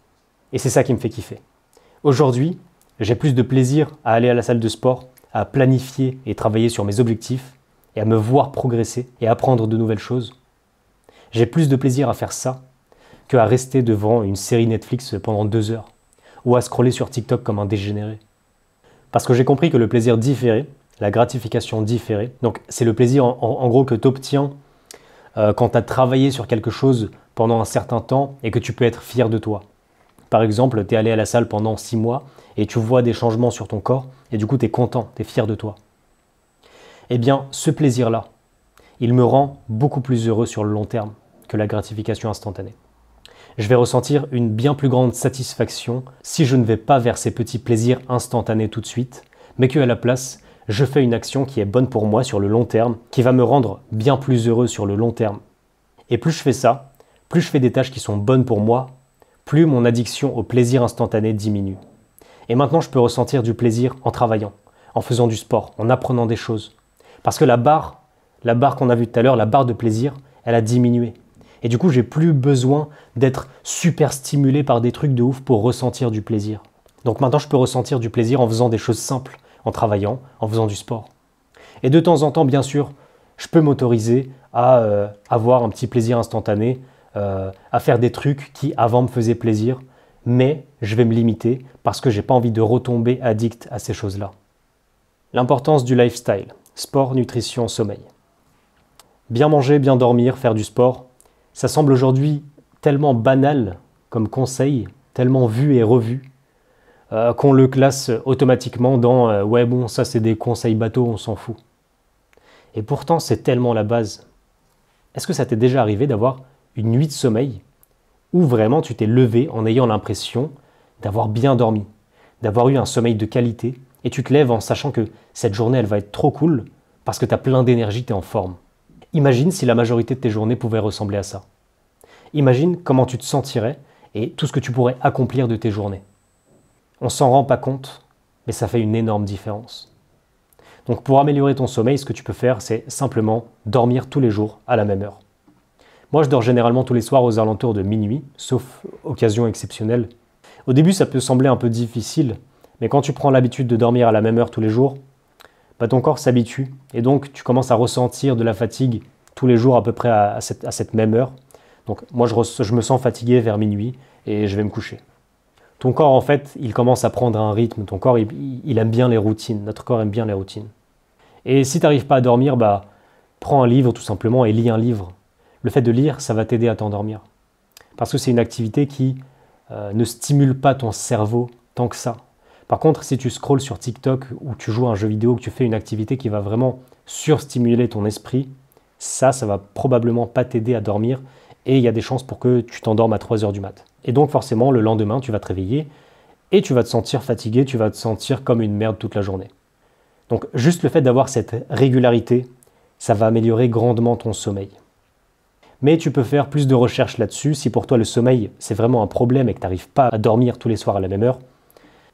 Et c'est ça qui me fait kiffer. Aujourd'hui, j'ai plus de plaisir à aller à la salle de sport, à planifier et travailler sur mes objectifs, et à me voir progresser et apprendre de nouvelles choses. J'ai plus de plaisir à faire ça que à rester devant une série Netflix pendant deux heures, ou à scroller sur TikTok comme un dégénéré. Parce que j'ai compris que le plaisir différé, la gratification différée, donc c'est le plaisir en, gros que tu obtiens euh, quand tu as travaillé sur quelque chose pendant un certain temps et que tu peux être fier de toi. Par exemple, tu es allé à la salle pendant six mois et tu vois des changements sur ton corps et du coup tu es content, tu es fier de toi. Eh bien, ce plaisir-là, il me rend beaucoup plus heureux sur le long terme que la gratification instantanée. Je vais ressentir une bien plus grande satisfaction si je ne vais pas vers ces petits plaisirs instantanés tout de suite, mais que à la place, je fais une action qui est bonne pour moi sur le long terme, qui va me rendre bien plus heureux sur le long terme. Et plus je fais ça, plus je fais des tâches qui sont bonnes pour moi, plus mon addiction au plaisir instantané diminue. Et maintenant, je peux ressentir du plaisir en travaillant, en faisant du sport, en apprenant des choses. Parce que la barre, la barre qu'on a vue tout à l'heure, la barre de plaisir, elle a diminué. Et du coup, j'ai plus besoin d'être super stimulé par des trucs de ouf pour ressentir du plaisir. Donc maintenant, je peux ressentir du plaisir en faisant des choses simples, en travaillant, en faisant du sport. Et de temps en temps, bien sûr, je peux m'autoriser à euh, avoir un petit plaisir instantané euh, à faire des trucs qui avant me faisaient plaisir, mais je vais me limiter parce que j'ai pas envie de retomber addict à ces choses-là. L'importance du lifestyle, sport, nutrition, sommeil. Bien manger, bien dormir, faire du sport, ça semble aujourd'hui tellement banal comme conseil, tellement vu et revu, euh, qu'on le classe automatiquement dans euh, ouais bon ça c'est des conseils bateaux, on s'en fout. Et pourtant c'est tellement la base. Est-ce que ça t'est déjà arrivé d'avoir une nuit de sommeil où vraiment tu t'es levé en ayant l'impression d'avoir bien dormi, d'avoir eu un sommeil de qualité, et tu te lèves en sachant que cette journée, elle va être trop cool, parce que tu as plein d'énergie, tu es en forme. Imagine si la majorité de tes journées pouvait ressembler à ça. Imagine comment tu te sentirais et tout ce que tu pourrais accomplir de tes journées. On s'en rend pas compte, mais ça fait une énorme différence. Donc pour améliorer ton sommeil, ce que tu peux faire, c'est simplement dormir tous les jours à la même heure. Moi, je dors généralement tous les soirs aux alentours de minuit, sauf occasion exceptionnelle. Au début, ça peut sembler un peu difficile, mais quand tu prends l'habitude de dormir à la même heure tous les jours, bah, ton corps s'habitue et donc tu commences à ressentir de la fatigue tous les jours à peu près à, cette, même heure. Donc moi, je, me sens fatigué vers minuit et je vais me coucher ton corps, en fait, il commence à prendre un rythme. Ton corps, il, aime bien les routines. Notre corps aime bien les routines. Et si tu n'arrives pas à dormir, bah, prends un livre tout simplement et lis un livre le fait de lire, ça va t'aider à t'endormir. Parce que c'est une activité qui euh, ne stimule pas ton cerveau tant que ça. Par contre, si tu scrolles sur TikTok ou tu joues à un jeu vidéo, que tu fais une activité qui va vraiment surstimuler ton esprit, ça, ça va probablement pas t'aider à dormir et il y a des chances pour que tu t'endormes à 3 heures du mat. Et donc forcément, le lendemain, tu vas te réveiller et tu vas te sentir fatigué, tu vas te sentir comme une merde toute la journée. Donc juste le fait d'avoir cette régularité, ça va améliorer grandement ton sommeil mais tu peux faire plus de recherches là-dessus. Si pour toi le sommeil c'est vraiment un problème et que tu n'arrives pas à dormir tous les soirs à la même heure,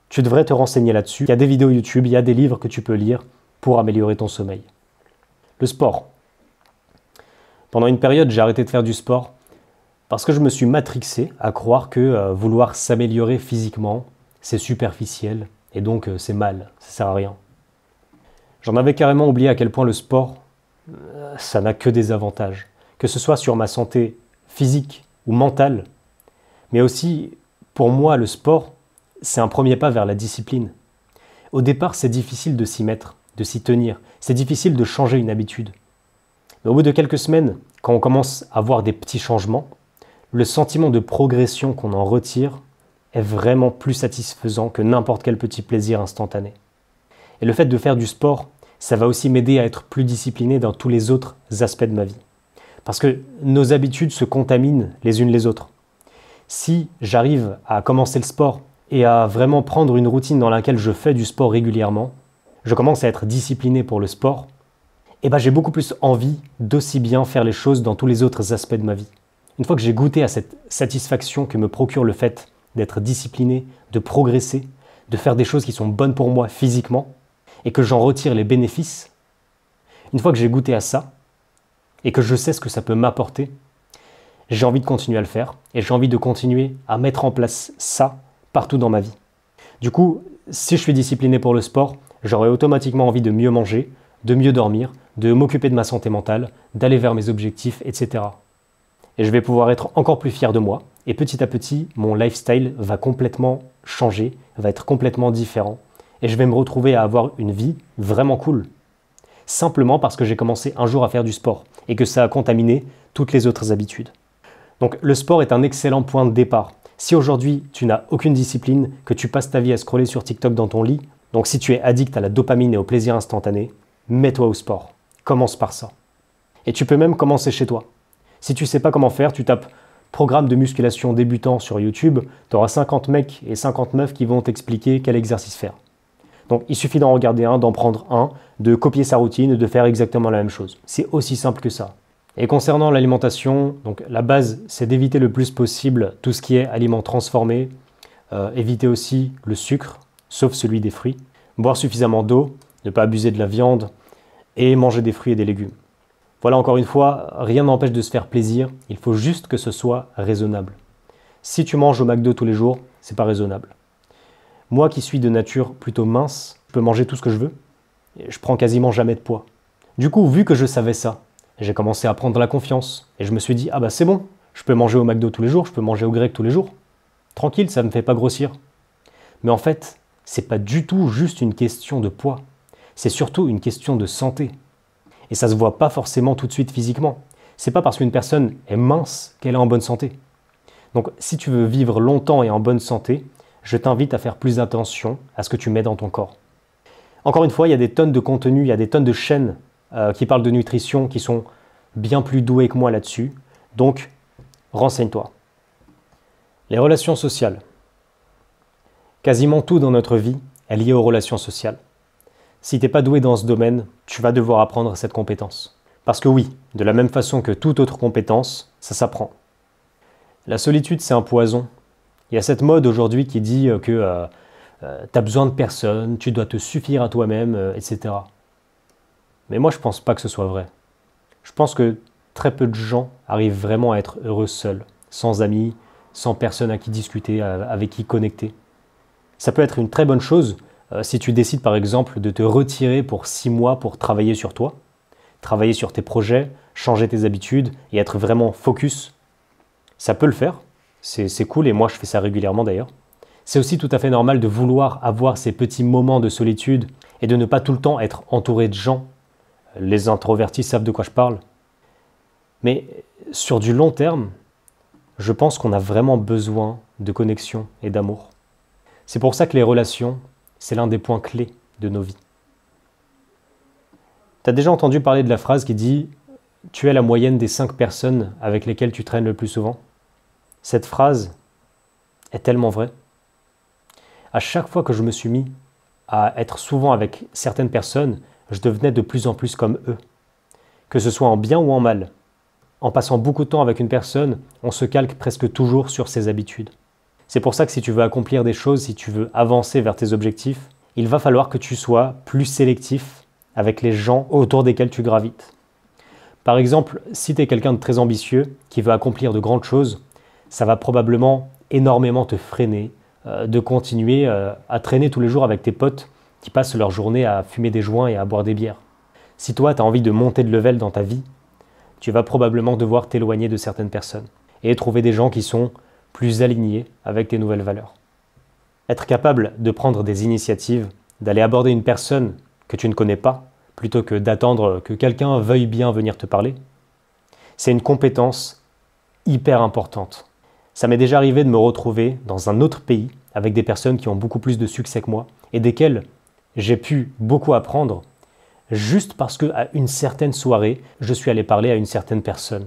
tu devrais te renseigner là-dessus. Il y a des vidéos YouTube, il y a des livres que tu peux lire pour améliorer ton sommeil. Le sport. Pendant une période, j'ai arrêté de faire du sport parce que je me suis matrixé à croire que euh, vouloir s'améliorer physiquement, c'est superficiel et donc euh, c'est mal, ça sert à rien. J'en avais carrément oublié à quel point le sport, euh, ça n'a que des avantages que ce soit sur ma santé physique ou mentale, mais aussi pour moi le sport, c'est un premier pas vers la discipline. Au départ, c'est difficile de s'y mettre, de s'y tenir, c'est difficile de changer une habitude. Mais au bout de quelques semaines, quand on commence à voir des petits changements, le sentiment de progression qu'on en retire est vraiment plus satisfaisant que n'importe quel petit plaisir instantané. Et le fait de faire du sport, ça va aussi m'aider à être plus discipliné dans tous les autres aspects de ma vie. Parce que nos habitudes se contaminent les unes les autres. Si j'arrive à commencer le sport et à vraiment prendre une routine dans laquelle je fais du sport régulièrement, je commence à être discipliné pour le sport, et eh ben j'ai beaucoup plus envie d'aussi bien faire les choses dans tous les autres aspects de ma vie. Une fois que j'ai goûté à cette satisfaction que me procure le fait d'être discipliné, de progresser, de faire des choses qui sont bonnes pour moi physiquement, et que j'en retire les bénéfices, une fois que j'ai goûté à ça, et que je sais ce que ça peut m'apporter, j'ai envie de continuer à le faire et j'ai envie de continuer à mettre en place ça partout dans ma vie. Du coup, si je suis discipliné pour le sport, j'aurai automatiquement envie de mieux manger, de mieux dormir, de m'occuper de ma santé mentale, d'aller vers mes objectifs, etc. Et je vais pouvoir être encore plus fier de moi et petit à petit, mon lifestyle va complètement changer, va être complètement différent et je vais me retrouver à avoir une vie vraiment cool simplement parce que j'ai commencé un jour à faire du sport et que ça a contaminé toutes les autres habitudes. Donc le sport est un excellent point de départ. Si aujourd'hui tu n'as aucune discipline, que tu passes ta vie à scroller sur TikTok dans ton lit, donc si tu es addict à la dopamine et au plaisir instantané, mets-toi au sport. Commence par ça. Et tu peux même commencer chez toi. Si tu ne sais pas comment faire, tu tapes programme de musculation débutant sur YouTube, tu auras 50 mecs et 50 meufs qui vont t'expliquer quel exercice faire. Donc il suffit d'en regarder un, d'en prendre un, de copier sa routine et de faire exactement la même chose. C'est aussi simple que ça. Et concernant l'alimentation, donc la base c'est d'éviter le plus possible tout ce qui est aliments transformés, euh, éviter aussi le sucre, sauf celui des fruits, boire suffisamment d'eau, ne pas abuser de la viande et manger des fruits et des légumes. Voilà encore une fois, rien n'empêche de se faire plaisir, il faut juste que ce soit raisonnable. Si tu manges au McDo tous les jours, c'est pas raisonnable. Moi qui suis de nature plutôt mince, je peux manger tout ce que je veux. Et je prends quasiment jamais de poids. Du coup, vu que je savais ça, j'ai commencé à prendre la confiance. Et je me suis dit, ah bah c'est bon, je peux manger au McDo tous les jours, je peux manger au grec tous les jours. Tranquille, ça ne me fait pas grossir. Mais en fait, c'est pas du tout juste une question de poids. C'est surtout une question de santé. Et ça se voit pas forcément tout de suite physiquement. C'est pas parce qu'une personne est mince qu'elle est en bonne santé. Donc si tu veux vivre longtemps et en bonne santé, je t'invite à faire plus attention à ce que tu mets dans ton corps. Encore une fois, il y a des tonnes de contenus, il y a des tonnes de chaînes euh, qui parlent de nutrition, qui sont bien plus douées que moi là-dessus. Donc, renseigne-toi. Les relations sociales. Quasiment tout dans notre vie est lié aux relations sociales. Si tu n'es pas doué dans ce domaine, tu vas devoir apprendre cette compétence. Parce que oui, de la même façon que toute autre compétence, ça s'apprend. La solitude, c'est un poison, il y a cette mode aujourd'hui qui dit euh, que euh, euh, t'as tu as besoin de personne, tu dois te suffire à toi-même, etc. Mais moi, je pense pas que ce soit vrai. Je pense que très peu de gens arrivent vraiment à être heureux seuls, sans amis, sans personne à qui discuter, avec qui connecter. Ça peut être une très bonne chose si tu décides par exemple de te retirer pour six mois pour travailler sur toi, travailler sur tes projets, changer tes habitudes et être vraiment focus. Ça peut le faire, c'est cool et moi je fais ça régulièrement d'ailleurs. C'est aussi tout à fait normal de vouloir avoir ces petits moments de solitude et de ne pas tout le temps être entouré de gens. Les introvertis savent de quoi je parle. Mais sur du long terme, je pense qu'on a vraiment besoin de connexion et d'amour. C'est pour ça que les relations, c'est l'un des points clés de nos vies. T'as déjà entendu parler de la phrase qui dit Tu es la moyenne des cinq personnes avec lesquelles tu traînes le plus souvent cette phrase est tellement vraie. À chaque fois que je me suis mis à être souvent avec certaines personnes, je devenais de plus en plus comme eux. Que ce soit en bien ou en mal, en passant beaucoup de temps avec une personne, on se calque presque toujours sur ses habitudes. C'est pour ça que si tu veux accomplir des choses, si tu veux avancer vers tes objectifs, il va falloir que tu sois plus sélectif avec les gens autour desquels tu gravites. Par exemple, si tu es quelqu'un de très ambitieux, qui veut accomplir de grandes choses, ça va probablement énormément te freiner euh, de continuer euh, à traîner tous les jours avec tes potes qui passent leur journée à fumer des joints et à boire des bières. Si toi, tu as envie de monter de level dans ta vie, tu vas probablement devoir t'éloigner de certaines personnes et trouver des gens qui sont plus alignés avec tes nouvelles valeurs. Être capable de prendre des initiatives, d'aller aborder une personne que tu ne connais pas, plutôt que d'attendre que quelqu'un veuille bien venir te parler, c'est une compétence hyper importante ça m'est déjà arrivé de me retrouver dans un autre pays avec des personnes qui ont beaucoup plus de succès que moi et desquelles j'ai pu beaucoup apprendre juste parce que à une certaine soirée, je suis allé parler à une certaine personne.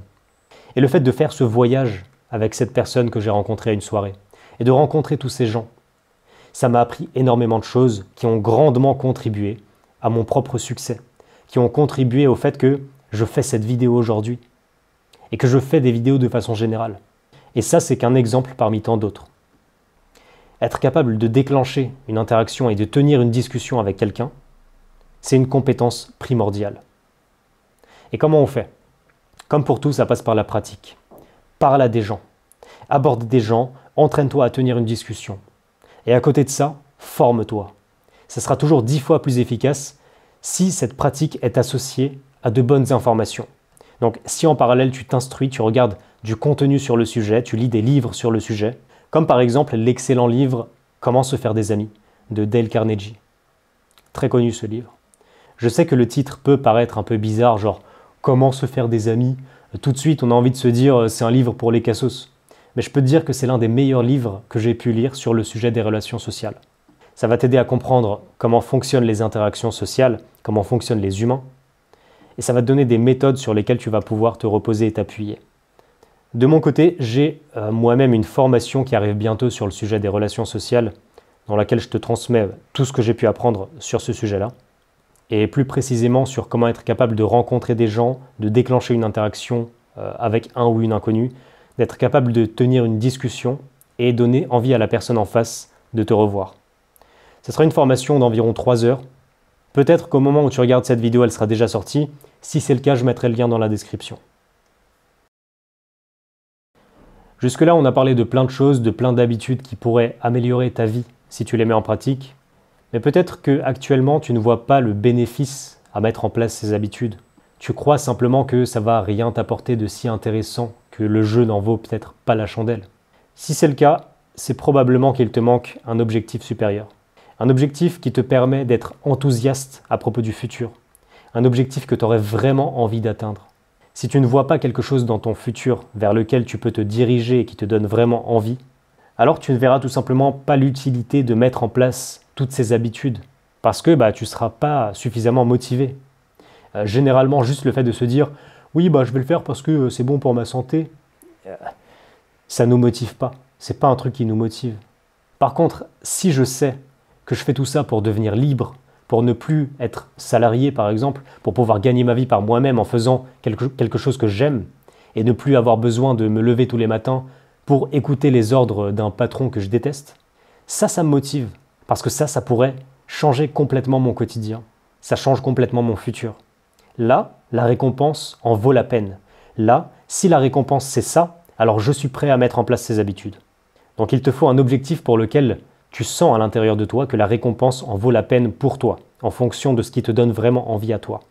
Et le fait de faire ce voyage avec cette personne que j'ai rencontrée à une soirée et de rencontrer tous ces gens, ça m'a appris énormément de choses qui ont grandement contribué à mon propre succès, qui ont contribué au fait que je fais cette vidéo aujourd'hui et que je fais des vidéos de façon générale. Et ça, c'est qu'un exemple parmi tant d'autres. Être capable de déclencher une interaction et de tenir une discussion avec quelqu'un, c'est une compétence primordiale. Et comment on fait Comme pour tout, ça passe par la pratique. Parle à des gens. Aborde des gens, entraîne-toi à tenir une discussion. Et à côté de ça, forme-toi. Ça sera toujours dix fois plus efficace si cette pratique est associée à de bonnes informations. Donc si en parallèle tu t'instruis, tu regardes du contenu sur le sujet, tu lis des livres sur le sujet, comme par exemple l'excellent livre Comment se faire des amis de Dale Carnegie. Très connu ce livre. Je sais que le titre peut paraître un peu bizarre, genre Comment se faire des amis Tout de suite, on a envie de se dire euh, c'est un livre pour les cassos. Mais je peux te dire que c'est l'un des meilleurs livres que j'ai pu lire sur le sujet des relations sociales. Ça va t'aider à comprendre comment fonctionnent les interactions sociales, comment fonctionnent les humains, et ça va te donner des méthodes sur lesquelles tu vas pouvoir te reposer et t'appuyer. De mon côté, j'ai euh, moi-même une formation qui arrive bientôt sur le sujet des relations sociales, dans laquelle je te transmets tout ce que j'ai pu apprendre sur ce sujet-là, et plus précisément sur comment être capable de rencontrer des gens, de déclencher une interaction euh, avec un ou une inconnue, d'être capable de tenir une discussion et donner envie à la personne en face de te revoir. Ce sera une formation d'environ 3 heures. Peut-être qu'au moment où tu regardes cette vidéo, elle sera déjà sortie. Si c'est le cas, je mettrai le lien dans la description. Jusque-là, on a parlé de plein de choses, de plein d'habitudes qui pourraient améliorer ta vie si tu les mets en pratique. Mais peut-être que actuellement, tu ne vois pas le bénéfice à mettre en place ces habitudes. Tu crois simplement que ça va rien t'apporter de si intéressant que le jeu n'en vaut peut-être pas la chandelle. Si c'est le cas, c'est probablement qu'il te manque un objectif supérieur. Un objectif qui te permet d'être enthousiaste à propos du futur. Un objectif que tu aurais vraiment envie d'atteindre. Si tu ne vois pas quelque chose dans ton futur vers lequel tu peux te diriger et qui te donne vraiment envie, alors tu ne verras tout simplement pas l'utilité de mettre en place toutes ces habitudes parce que bah, tu ne seras pas suffisamment motivé. Euh, généralement, juste le fait de se dire oui, bah, je vais le faire parce que euh, c'est bon pour ma santé, euh, ça ne nous motive pas. C'est pas un truc qui nous motive. Par contre, si je sais que je fais tout ça pour devenir libre, pour ne plus être salarié, par exemple, pour pouvoir gagner ma vie par moi-même en faisant quelque, chose que j'aime, et ne plus avoir besoin de me lever tous les matins pour écouter les ordres d'un patron que je déteste, ça, ça me motive, parce que ça, ça pourrait changer complètement mon quotidien, ça change complètement mon futur. Là, la récompense en vaut la peine. Là, si la récompense c'est ça, alors je suis prêt à mettre en place ces habitudes. Donc il te faut un objectif pour lequel tu sens à l'intérieur de toi que la récompense en vaut la peine pour toi, en fonction de ce qui te donne vraiment envie à toi.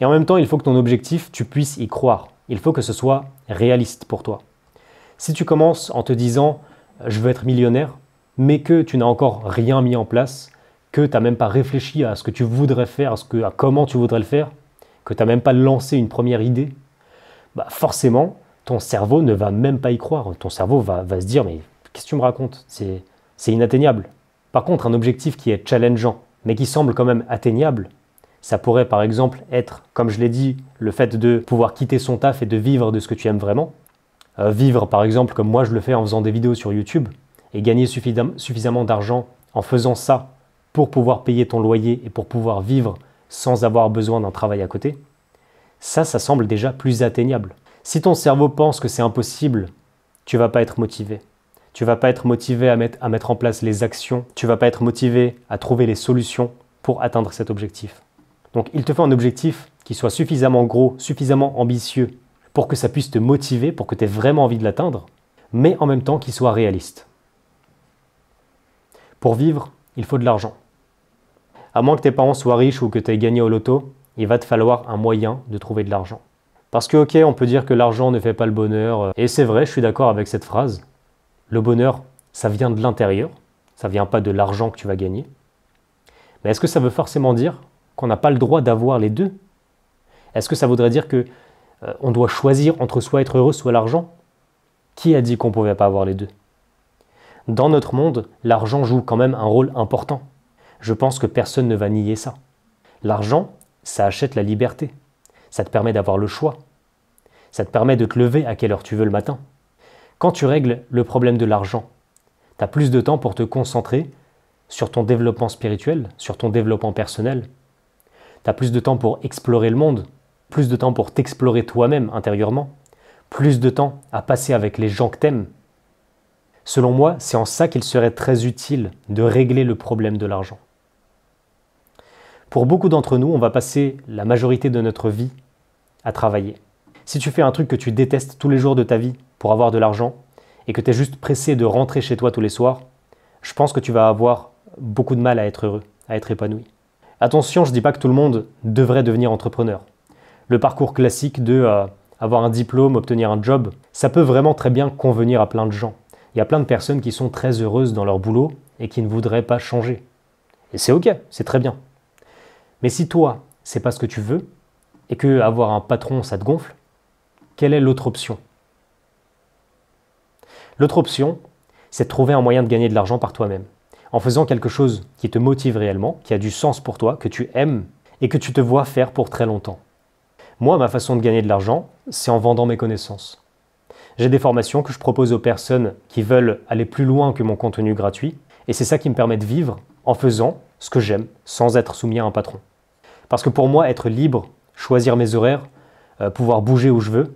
Et en même temps, il faut que ton objectif, tu puisses y croire. Il faut que ce soit réaliste pour toi. Si tu commences en te disant je veux être millionnaire, mais que tu n'as encore rien mis en place, que tu n'as même pas réfléchi à ce que tu voudrais faire, à, ce comment tu voudrais le faire, que tu n'as même pas lancé une première idée, bah, forcément, ton cerveau ne va même pas y croire. Ton cerveau va, se dire mais qu'est-ce que tu me racontes c'est inatteignable. Par contre, un objectif qui est challengeant, mais qui semble quand même atteignable, ça pourrait par exemple être, comme je l'ai dit, le fait de pouvoir quitter son taf et de vivre de ce que tu aimes vraiment. Euh, vivre par exemple comme moi je le fais en faisant des vidéos sur YouTube et gagner suffisamment d'argent en faisant ça pour pouvoir payer ton loyer et pour pouvoir vivre sans avoir besoin d'un travail à côté. Ça, ça semble déjà plus atteignable. Si ton cerveau pense que c'est impossible, tu ne vas pas être motivé tu vas pas être motivé à mettre, en place les actions, tu vas pas être motivé à trouver les solutions pour atteindre cet objectif. Donc il te faut un objectif qui soit suffisamment gros, suffisamment ambitieux pour que ça puisse te motiver, pour que tu aies vraiment envie de l'atteindre, mais en même temps qu'il soit réaliste. Pour vivre, il faut de l'argent. À moins que tes parents soient riches ou que tu aies gagné au loto, il va te falloir un moyen de trouver de l'argent. Parce que ok, on peut dire que l'argent ne fait pas le bonheur, euh, et c'est vrai, je suis d'accord avec cette phrase, le bonheur, ça vient de l'intérieur, ça vient pas de l'argent que tu vas gagner. Mais est-ce que ça veut forcément dire qu'on n'a pas le droit d'avoir les deux Est-ce que ça voudrait dire que euh, on doit choisir entre soit être heureux, soit l'argent Qui a dit qu'on ne pouvait pas avoir les deux Dans notre monde, l'argent joue quand même un rôle important. Je pense que personne ne va nier ça. L'argent, ça achète la liberté. Ça te permet d'avoir le choix. Ça te permet de te lever à quelle heure tu veux le matin. Quand tu règles le problème de l'argent, tu as plus de temps pour te concentrer sur ton développement spirituel, sur ton développement personnel. Tu as plus de temps pour explorer le monde, plus de temps pour t'explorer toi-même intérieurement, plus de temps à passer avec les gens que aimes. Selon moi, c'est en ça qu'il serait très utile de régler le problème de l'argent. Pour beaucoup d'entre nous, on va passer la majorité de notre vie à travailler. Si tu fais un truc que tu détestes tous les jours de ta vie, pour avoir de l'argent et que tu es juste pressé de rentrer chez toi tous les soirs, je pense que tu vas avoir beaucoup de mal à être heureux, à être épanoui. Attention, je ne dis pas que tout le monde devrait devenir entrepreneur. Le parcours classique de euh, avoir un diplôme, obtenir un job, ça peut vraiment très bien convenir à plein de gens. Il y a plein de personnes qui sont très heureuses dans leur boulot et qui ne voudraient pas changer. Et c'est ok, c'est très bien. Mais si toi, c'est pas ce que tu veux, et que avoir un patron, ça te gonfle, quelle est l'autre option L'autre option, c'est de trouver un moyen de gagner de l'argent par toi-même, en faisant quelque chose qui te motive réellement, qui a du sens pour toi, que tu aimes et que tu te vois faire pour très longtemps. Moi, ma façon de gagner de l'argent, c'est en vendant mes connaissances. J'ai des formations que je propose aux personnes qui veulent aller plus loin que mon contenu gratuit, et c'est ça qui me permet de vivre en faisant ce que j'aime, sans être soumis à un patron. Parce que pour moi, être libre, choisir mes horaires, euh, pouvoir bouger où je veux,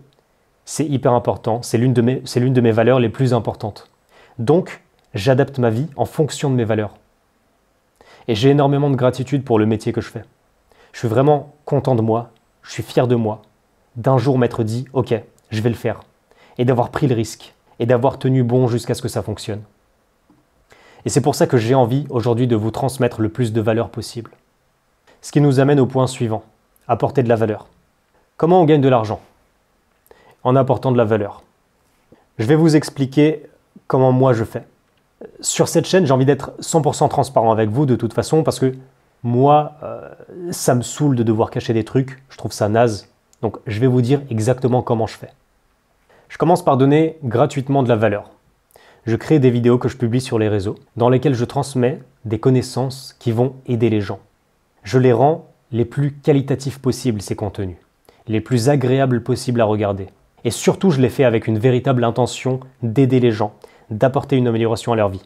c'est hyper important, c'est l'une de, mes, valeurs les plus importantes. Donc, j'adapte ma vie en fonction de mes valeurs. Et j'ai énormément de gratitude pour le métier que je fais. Je suis vraiment content de moi, je suis fier de moi, d'un jour m'être dit, ok, je vais le faire, et d'avoir pris le risque, et d'avoir tenu bon jusqu'à ce que ça fonctionne. Et c'est pour ça que j'ai envie aujourd'hui de vous transmettre le plus de valeur possible. Ce qui nous amène au point suivant, apporter de la valeur. Comment on gagne de l'argent en apportant de la valeur. Je vais vous expliquer comment moi je fais. Sur cette chaîne, j'ai envie d'être 100% transparent avec vous de toute façon parce que moi, euh, ça me saoule de devoir cacher des trucs, je trouve ça naze. Donc je vais vous dire exactement comment je fais. Je commence par donner gratuitement de la valeur. Je crée des vidéos que je publie sur les réseaux, dans lesquelles je transmets des connaissances qui vont aider les gens. Je les rends les plus qualitatifs possibles, ces contenus, les plus agréables possibles à regarder, et surtout, je l'ai fait avec une véritable intention d'aider les gens, d'apporter une amélioration à leur vie.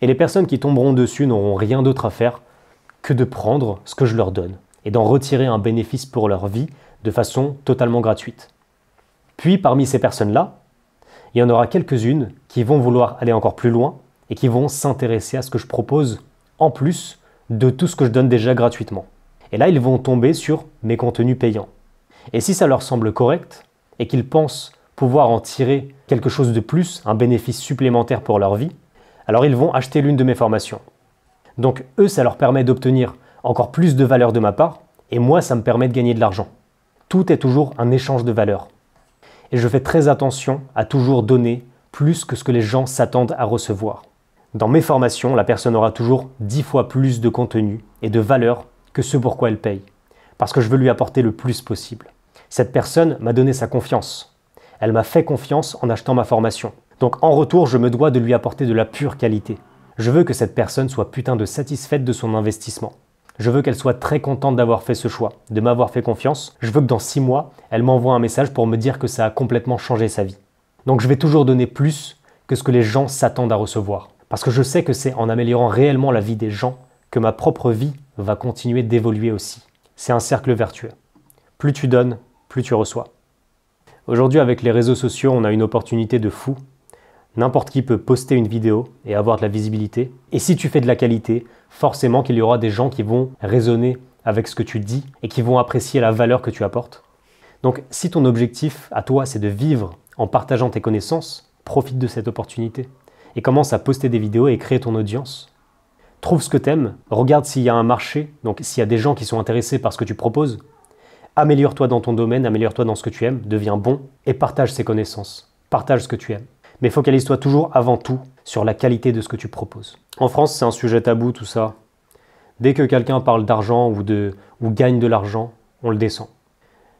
Et les personnes qui tomberont dessus n'auront rien d'autre à faire que de prendre ce que je leur donne et d'en retirer un bénéfice pour leur vie de façon totalement gratuite. Puis parmi ces personnes-là, il y en aura quelques-unes qui vont vouloir aller encore plus loin et qui vont s'intéresser à ce que je propose en plus de tout ce que je donne déjà gratuitement. Et là, ils vont tomber sur mes contenus payants. Et si ça leur semble correct, et qu'ils pensent pouvoir en tirer quelque chose de plus, un bénéfice supplémentaire pour leur vie, alors ils vont acheter l'une de mes formations. Donc eux, ça leur permet d'obtenir encore plus de valeur de ma part, et moi, ça me permet de gagner de l'argent. Tout est toujours un échange de valeur. Et je fais très attention à toujours donner plus que ce que les gens s'attendent à recevoir. Dans mes formations, la personne aura toujours 10 fois plus de contenu et de valeur que ce pour quoi elle paye, parce que je veux lui apporter le plus possible. Cette personne m'a donné sa confiance. Elle m'a fait confiance en achetant ma formation. Donc en retour, je me dois de lui apporter de la pure qualité. Je veux que cette personne soit putain de satisfaite de son investissement. Je veux qu'elle soit très contente d'avoir fait ce choix, de m'avoir fait confiance. Je veux que dans six mois, elle m'envoie un message pour me dire que ça a complètement changé sa vie. Donc je vais toujours donner plus que ce que les gens s'attendent à recevoir. Parce que je sais que c'est en améliorant réellement la vie des gens que ma propre vie va continuer d'évoluer aussi. C'est un cercle vertueux. Plus tu donnes, plus tu reçois. Aujourd'hui, avec les réseaux sociaux, on a une opportunité de fou. N'importe qui peut poster une vidéo et avoir de la visibilité. Et si tu fais de la qualité, forcément qu'il y aura des gens qui vont raisonner avec ce que tu dis et qui vont apprécier la valeur que tu apportes. Donc si ton objectif à toi, c'est de vivre en partageant tes connaissances, profite de cette opportunité et commence à poster des vidéos et créer ton audience. Trouve ce que t'aimes, regarde s'il y a un marché, donc s'il y a des gens qui sont intéressés par ce que tu proposes, Améliore-toi dans ton domaine, améliore-toi dans ce que tu aimes, deviens bon et partage ces connaissances. Partage ce que tu aimes. Mais focalise-toi toujours avant tout sur la qualité de ce que tu proposes. En France, c'est un sujet tabou tout ça. Dès que quelqu'un parle d'argent ou, de, ou gagne de l'argent, on le descend.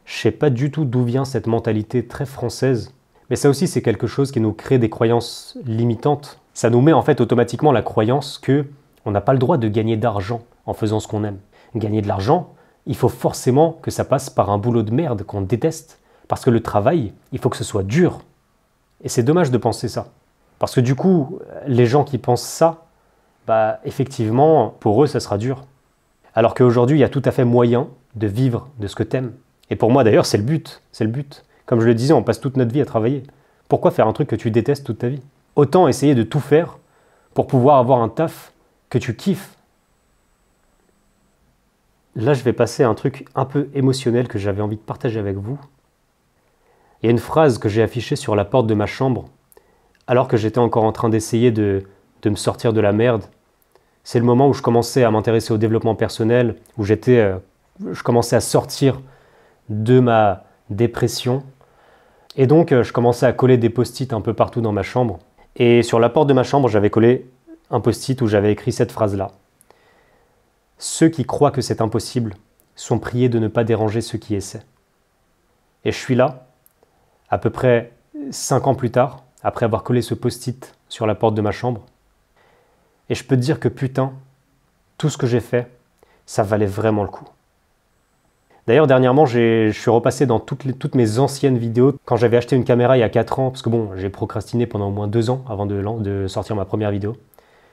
Je sais pas du tout d'où vient cette mentalité très française, mais ça aussi c'est quelque chose qui nous crée des croyances limitantes. Ça nous met en fait automatiquement la croyance que on n'a pas le droit de gagner d'argent en faisant ce qu'on aime. Gagner de l'argent, il faut forcément que ça passe par un boulot de merde qu'on déteste. Parce que le travail, il faut que ce soit dur. Et c'est dommage de penser ça. Parce que du coup, les gens qui pensent ça, bah effectivement, pour eux, ça sera dur. Alors qu'aujourd'hui, il y a tout à fait moyen de vivre de ce que t'aimes. Et pour moi, d'ailleurs, c'est le but. C'est le but. Comme je le disais, on passe toute notre vie à travailler. Pourquoi faire un truc que tu détestes toute ta vie Autant essayer de tout faire pour pouvoir avoir un taf que tu kiffes Là, je vais passer à un truc un peu émotionnel que j'avais envie de partager avec vous. Il y a une phrase que j'ai affichée sur la porte de ma chambre, alors que j'étais encore en train d'essayer de, de, me sortir de la merde. C'est le moment où je commençais à m'intéresser au développement personnel, où j'étais, euh, je commençais à sortir de ma dépression. Et donc, euh, je commençais à coller des post-it un peu partout dans ma chambre. Et sur la porte de ma chambre, j'avais collé un post-it où j'avais écrit cette phrase-là. Ceux qui croient que c'est impossible sont priés de ne pas déranger ceux qui essaient. Et je suis là, à peu près cinq ans plus tard, après avoir collé ce post-it sur la porte de ma chambre, et je peux te dire que putain, tout ce que j'ai fait, ça valait vraiment le coup. D'ailleurs, dernièrement, je suis repassé dans toutes, mes anciennes vidéos quand j'avais acheté une caméra il y a 4 ans, parce que bon, j'ai procrastiné pendant au moins 2 ans avant de, sortir ma première vidéo.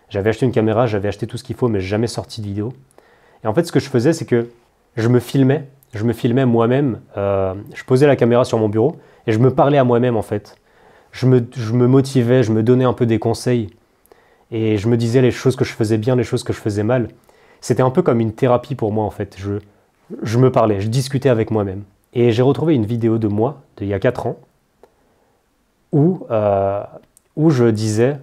J'avais acheté une caméra, j'avais acheté tout ce qu'il faut, mais jamais sorti de vidéo. Et en fait, ce que je faisais, c'est que je me filmais, je me filmais moi-même, euh, je posais la caméra sur mon bureau et je me parlais à moi-même en fait. Je me, motivais, je me donnais un peu des conseils et je me disais les choses que je faisais bien, les choses que je faisais mal. C'était un peu comme une thérapie pour moi en fait. Je, me parlais, je discutais avec moi-même. Et j'ai retrouvé une vidéo de moi d'il y a 4 ans où, euh, où je disais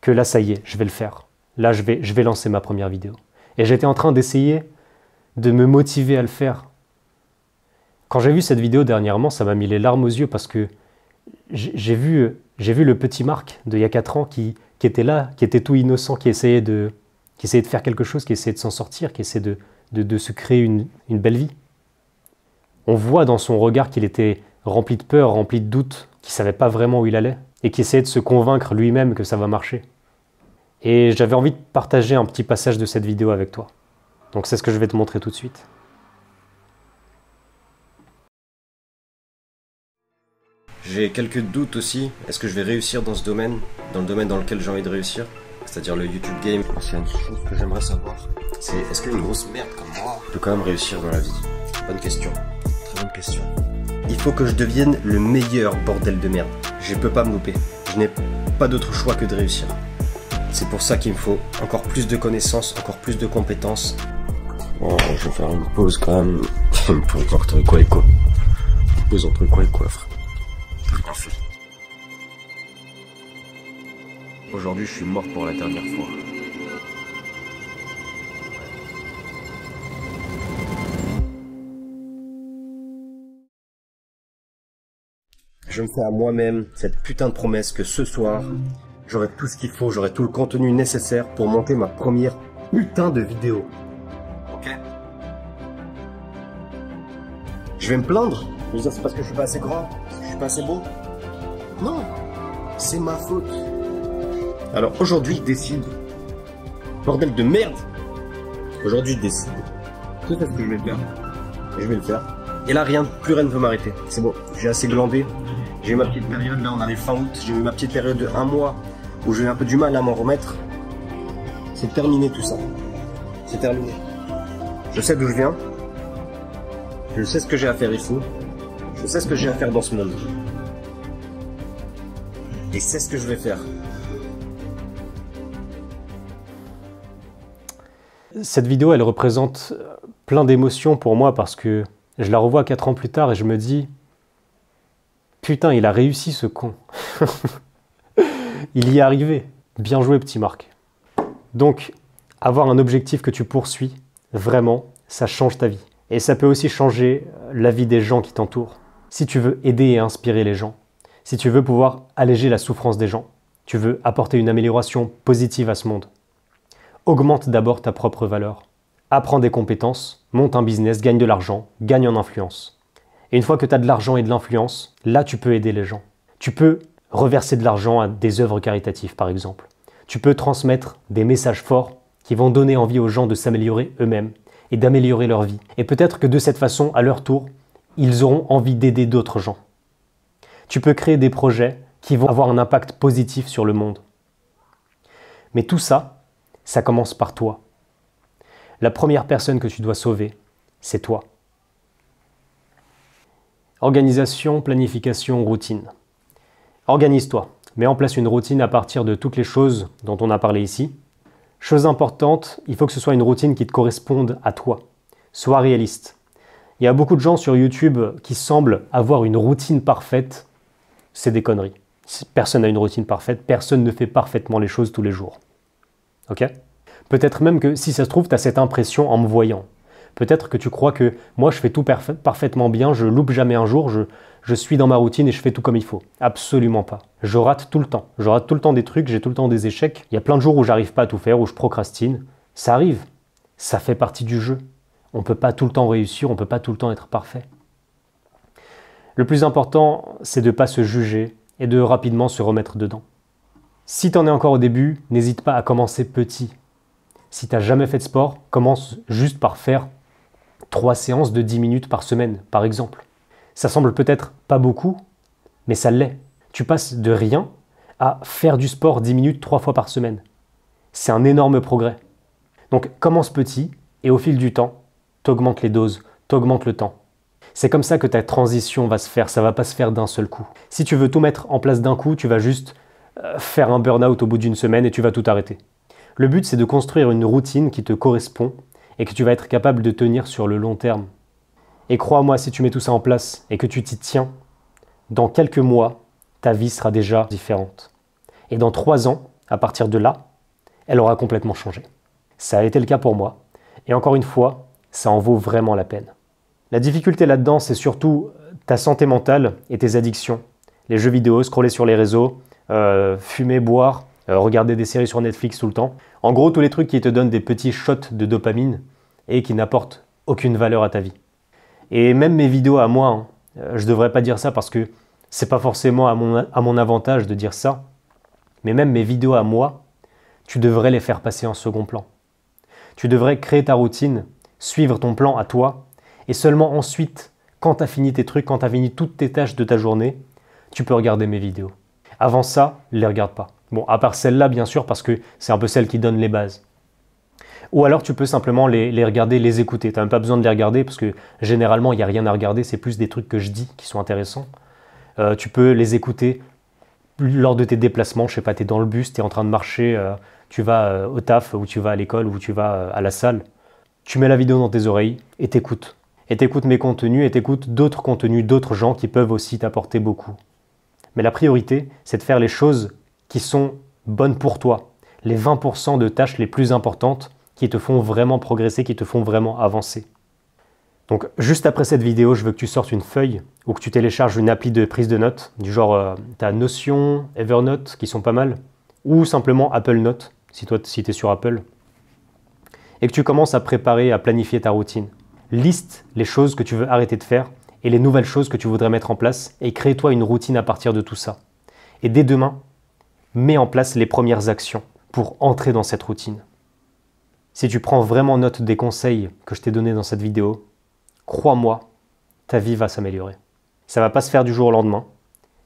que là ça y est, je vais le faire. Là je vais, je vais lancer ma première vidéo. Et j'étais en train d'essayer de me motiver à le faire. Quand j'ai vu cette vidéo dernièrement, ça m'a mis les larmes aux yeux parce que j'ai vu, vu le petit Marc d'il y a 4 ans qui, était là, qui était tout innocent, qui essayait de, qui essayait de faire quelque chose, qui essayait de s'en sortir, qui essayait de, se créer une, belle vie. On voit dans son regard qu'il était rempli de peur, rempli de doute, qui ne savait pas vraiment où il allait, et qui essayait de se convaincre lui-même que ça va marcher. Et j'avais envie de partager un petit passage de cette vidéo avec toi. Donc c'est ce que je vais te montrer tout de suite. J'ai quelques doutes aussi. Est-ce que je vais réussir dans ce domaine Dans le domaine dans lequel j'ai envie de réussir C'est-à-dire le YouTube game. Ah, c'est une chose que j'aimerais savoir. C'est est-ce qu'une grosse merde comme moi peut quand même réussir dans la vie Bonne question. Très bonne question. Il faut que je devienne le meilleur bordel de merde. Je ne peux pas me louper. Je n'ai pas d'autre choix que de réussir. C'est pour ça qu'il me faut encore plus de connaissances, encore plus de compétences. Bon, oh, je vais faire une pause quand même pour entre quoi et quoi. Une pause entre quoi et quoi, frère. Aujourd'hui, je suis mort pour la dernière fois. Je me fais à moi-même cette putain de promesse que ce soir, j'aurai tout ce qu'il faut, j'aurai tout le contenu nécessaire pour monter ma première putain de vidéo. Ok Je vais me plaindre Je dire, c'est parce que je suis pas assez grand, je suis pas assez beau Non C'est ma faute Alors aujourd'hui, je décide. Bordel de merde Aujourd'hui, je décide. Tout à ce que je vais faire. Et je vais le faire. Et là, rien, plus rien ne veut m'arrêter. C'est bon, j'ai assez glandé. J'ai eu ma petite période, là on arrive fin août, j'ai eu ma petite période de un mois où j'ai un peu du mal à m'en remettre, c'est terminé tout ça. C'est terminé. Je sais d'où je viens. Je sais ce que j'ai à faire ici. Je sais ce que j'ai à faire dans ce monde. Et c'est ce que je vais faire. Cette vidéo, elle représente euh, plein d'émotions pour moi parce que je la revois 4 ans plus tard et je me dis, putain, il a réussi ce con. il y est arrivé. Bien joué, petit Marc. Donc, avoir un objectif que tu poursuis, vraiment, ça change ta vie. Et ça peut aussi changer euh, la vie des gens qui t'entourent. Si tu veux aider et inspirer les gens, si tu veux pouvoir alléger la souffrance des gens, tu veux apporter une amélioration positive à ce monde. Augmente d'abord ta propre valeur. Apprends des compétences, monte un business, gagne de l'argent, gagne en influence. Et une fois que tu as de l'argent et de l'influence, là tu peux aider les gens. Tu peux reverser de l'argent à des œuvres caritatives par exemple. Tu peux transmettre des messages forts qui vont donner envie aux gens de s'améliorer eux-mêmes et d'améliorer leur vie. Et peut-être que de cette façon, à leur tour, ils auront envie d'aider d'autres gens. Tu peux créer des projets qui vont avoir un impact positif sur le monde. Mais tout ça, ça commence par toi. La première personne que tu dois sauver, c'est toi. Organisation, planification, routine. Organise-toi, mets en place une routine à partir de toutes les choses dont on a parlé ici. Chose importante, il faut que ce soit une routine qui te corresponde à toi. Sois réaliste. Il y a beaucoup de gens sur YouTube qui semblent avoir une routine parfaite. C'est des conneries. Personne n'a une routine parfaite, personne ne fait parfaitement les choses tous les jours. Ok Peut-être même que si ça se trouve, tu as cette impression en me voyant. Peut-être que tu crois que moi je fais tout parfaitement bien, je loupe jamais un jour, je, je suis dans ma routine et je fais tout comme il faut. Absolument pas. Je rate tout le temps. Je rate tout le temps des trucs, j'ai tout le temps des échecs. Il y a plein de jours où j'arrive pas à tout faire, où je procrastine. Ça arrive. Ça fait partie du jeu. On peut pas tout le temps réussir, on peut pas tout le temps être parfait. Le plus important, c'est de ne pas se juger et de rapidement se remettre dedans. Si t'en es encore au début, n'hésite pas à commencer petit. Si t'as jamais fait de sport, commence juste par faire 3 séances de 10 minutes par semaine, par exemple. Ça semble peut-être pas beaucoup, mais ça l'est. Tu passes de rien à faire du sport 10 minutes 3 fois par semaine. C'est un énorme progrès. Donc commence petit et au fil du temps, t'augmentes les doses, t'augmentes le temps. C'est comme ça que ta transition va se faire, ça va pas se faire d'un seul coup. Si tu veux tout mettre en place d'un coup, tu vas juste euh, faire un burn-out au bout d'une semaine et tu vas tout arrêter. Le but c'est de construire une routine qui te correspond et que tu vas être capable de tenir sur le long terme. Et crois-moi, si tu mets tout ça en place et que tu t'y tiens, dans quelques mois, ta vie sera déjà différente. Et dans trois ans, à partir de là, elle aura complètement changé. Ça a été le cas pour moi. Et encore une fois, ça en vaut vraiment la peine. La difficulté là-dedans, c'est surtout euh, ta santé mentale et tes addictions. Les jeux vidéo, scroller sur les réseaux, euh, fumer, boire, euh, regarder des séries sur Netflix tout le temps. En gros, tous les trucs qui te donnent des petits shots de dopamine et qui n'apportent aucune valeur à ta vie. Et même mes vidéos à moi, hein. euh, je ne devrais pas dire ça parce que c'est pas forcément à mon, avantage de dire ça, mais même mes vidéos à moi, tu devrais les faire passer en second plan. Tu devrais créer ta routine, suivre ton plan à toi, et seulement ensuite, quand tu as fini tes trucs, quand tu as fini toutes tes tâches de ta journée, tu peux regarder mes vidéos. Avant ça, ne les regarde pas. Bon, à part celle-là, bien sûr, parce que c'est un peu celle qui donne les bases. Ou alors tu peux simplement les, regarder, les écouter. Tu n'as même pas besoin de les regarder parce que généralement il n'y a rien à regarder, c'est plus des trucs que je dis qui sont intéressants. Euh, tu peux les écouter lors de tes déplacements, je sais pas, tu es dans le bus, tu es en train de marcher, euh, tu vas euh, au taf ou tu vas à l'école ou tu vas à la salle. Tu mets la vidéo dans tes oreilles et t'écoutes. Et t'écoutes mes contenus et t'écoutes d'autres contenus, d'autres gens qui peuvent aussi t'apporter beaucoup. Mais la priorité, c'est de faire les choses qui sont bonnes pour toi, les 20% de tâches les plus importantes qui te font vraiment progresser, qui te font vraiment avancer. Donc juste après cette vidéo, je veux que tu sortes une feuille ou que tu télécharges une appli de prise de notes, du genre euh, ta Notion, Evernote, qui sont pas mal, ou simplement Apple Note, si toi si tu es sur Apple, et que tu commences à préparer, à planifier ta routine. Liste les choses que tu veux arrêter de faire et les nouvelles choses que tu voudrais mettre en place, et crée-toi une routine à partir de tout ça. Et dès demain, mets en place les premières actions pour entrer dans cette routine. Si tu prends vraiment note des conseils que je t'ai donnés dans cette vidéo, crois-moi, ta vie va s'améliorer. Ça va pas se faire du jour au lendemain.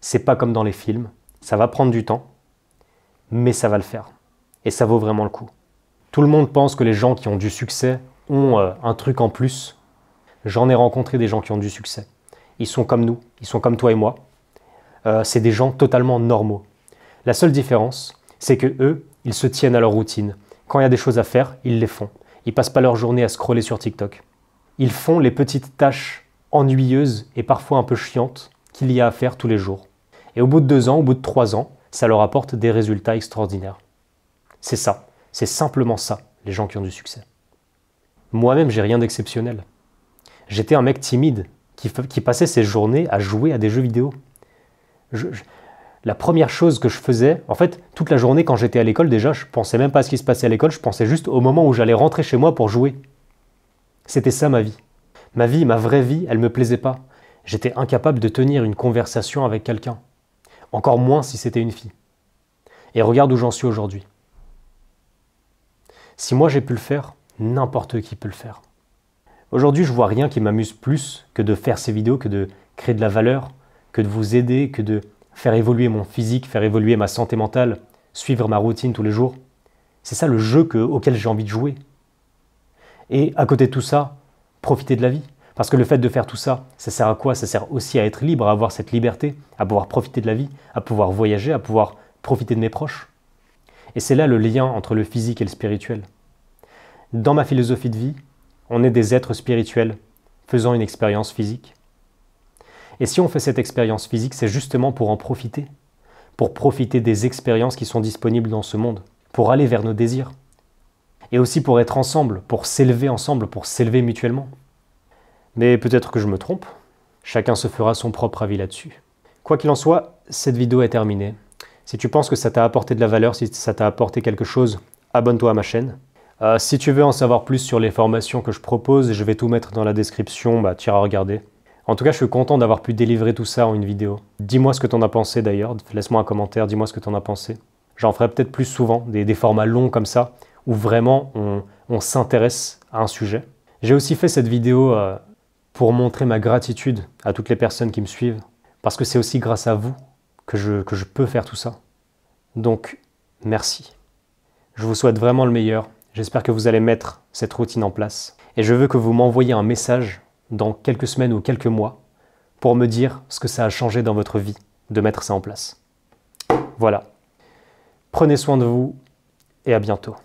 C'est pas comme dans les films. Ça va prendre du temps, mais ça va le faire. Et ça vaut vraiment le coup. Tout le monde pense que les gens qui ont du succès ont euh, un truc en plus. J'en ai rencontré des gens qui ont du succès. Ils sont comme nous, ils sont comme toi et moi. Euh, c'est des gens totalement normaux. La seule différence, c'est que eux, ils se tiennent à leur routine, quand il y a des choses à faire, ils les font. Ils passent pas leur journée à scroller sur TikTok. Ils font les petites tâches ennuyeuses et parfois un peu chiantes qu'il y a à faire tous les jours. Et au bout de deux ans, au bout de trois ans, ça leur apporte des résultats extraordinaires. C'est ça, c'est simplement ça, les gens qui ont du succès. Moi-même, j'ai rien d'exceptionnel. J'étais un mec timide qui, passait ses journées à jouer à des jeux vidéo. je, la première chose que je faisais, en fait, toute la journée quand j'étais à l'école déjà, je pensais même pas à ce qui se passait à l'école, je pensais juste au moment où j'allais rentrer chez moi pour jouer. C'était ça ma vie. Ma vie, ma vraie vie, elle me plaisait pas. J'étais incapable de tenir une conversation avec quelqu'un. Encore moins si c'était une fille. Et regarde où j'en suis aujourd'hui. Si moi j'ai pu le faire, n'importe qui peut le faire. Aujourd'hui, je vois rien qui m'amuse plus que de faire ces vidéos, que de créer de la valeur, que de vous aider, que de faire évoluer mon physique, faire évoluer ma santé mentale, suivre ma routine tous les jours. C'est ça le jeu que, auquel j'ai envie de jouer. Et à côté de tout ça, profiter de la vie. Parce que le fait de faire tout ça, ça sert à quoi Ça sert aussi à être libre, à avoir cette liberté, à pouvoir profiter de la vie, à pouvoir voyager, à pouvoir profiter de mes proches. Et c'est là le lien entre le physique et le spirituel. Dans ma philosophie de vie, on est des êtres spirituels faisant une expérience physique. Et si on fait cette expérience physique, c'est justement pour en profiter, pour profiter des expériences qui sont disponibles dans ce monde, pour aller vers nos désirs, et aussi pour être ensemble, pour s'élever ensemble, pour s'élever mutuellement. Mais peut-être que je me trompe, chacun se fera son propre avis là-dessus. Quoi qu'il en soit, cette vidéo est terminée. Si tu penses que ça t'a apporté de la valeur, si ça t'a apporté quelque chose, abonne-toi à ma chaîne. Euh, si tu veux en savoir plus sur les formations que je propose, je vais tout mettre dans la description, bah, tu à regarder. En tout cas, je suis content d'avoir pu délivrer tout ça en une vidéo. Dis-moi ce que t'en as pensé d'ailleurs, laisse-moi un commentaire, dis-moi ce que t'en as pensé. J'en ferai peut-être plus souvent, des, formats longs comme ça, où vraiment on, s'intéresse à un sujet. J'ai aussi fait cette vidéo euh, pour montrer ma gratitude à toutes les personnes qui me suivent, parce que c'est aussi grâce à vous que je, que je peux faire tout ça. Donc, merci. Je vous souhaite vraiment le meilleur. J'espère que vous allez mettre cette routine en place. Et je veux que vous m'envoyiez un message dans quelques semaines ou quelques mois pour me dire ce que ça a changé dans votre vie de mettre ça en place. Voilà. Prenez soin de vous et à bientôt.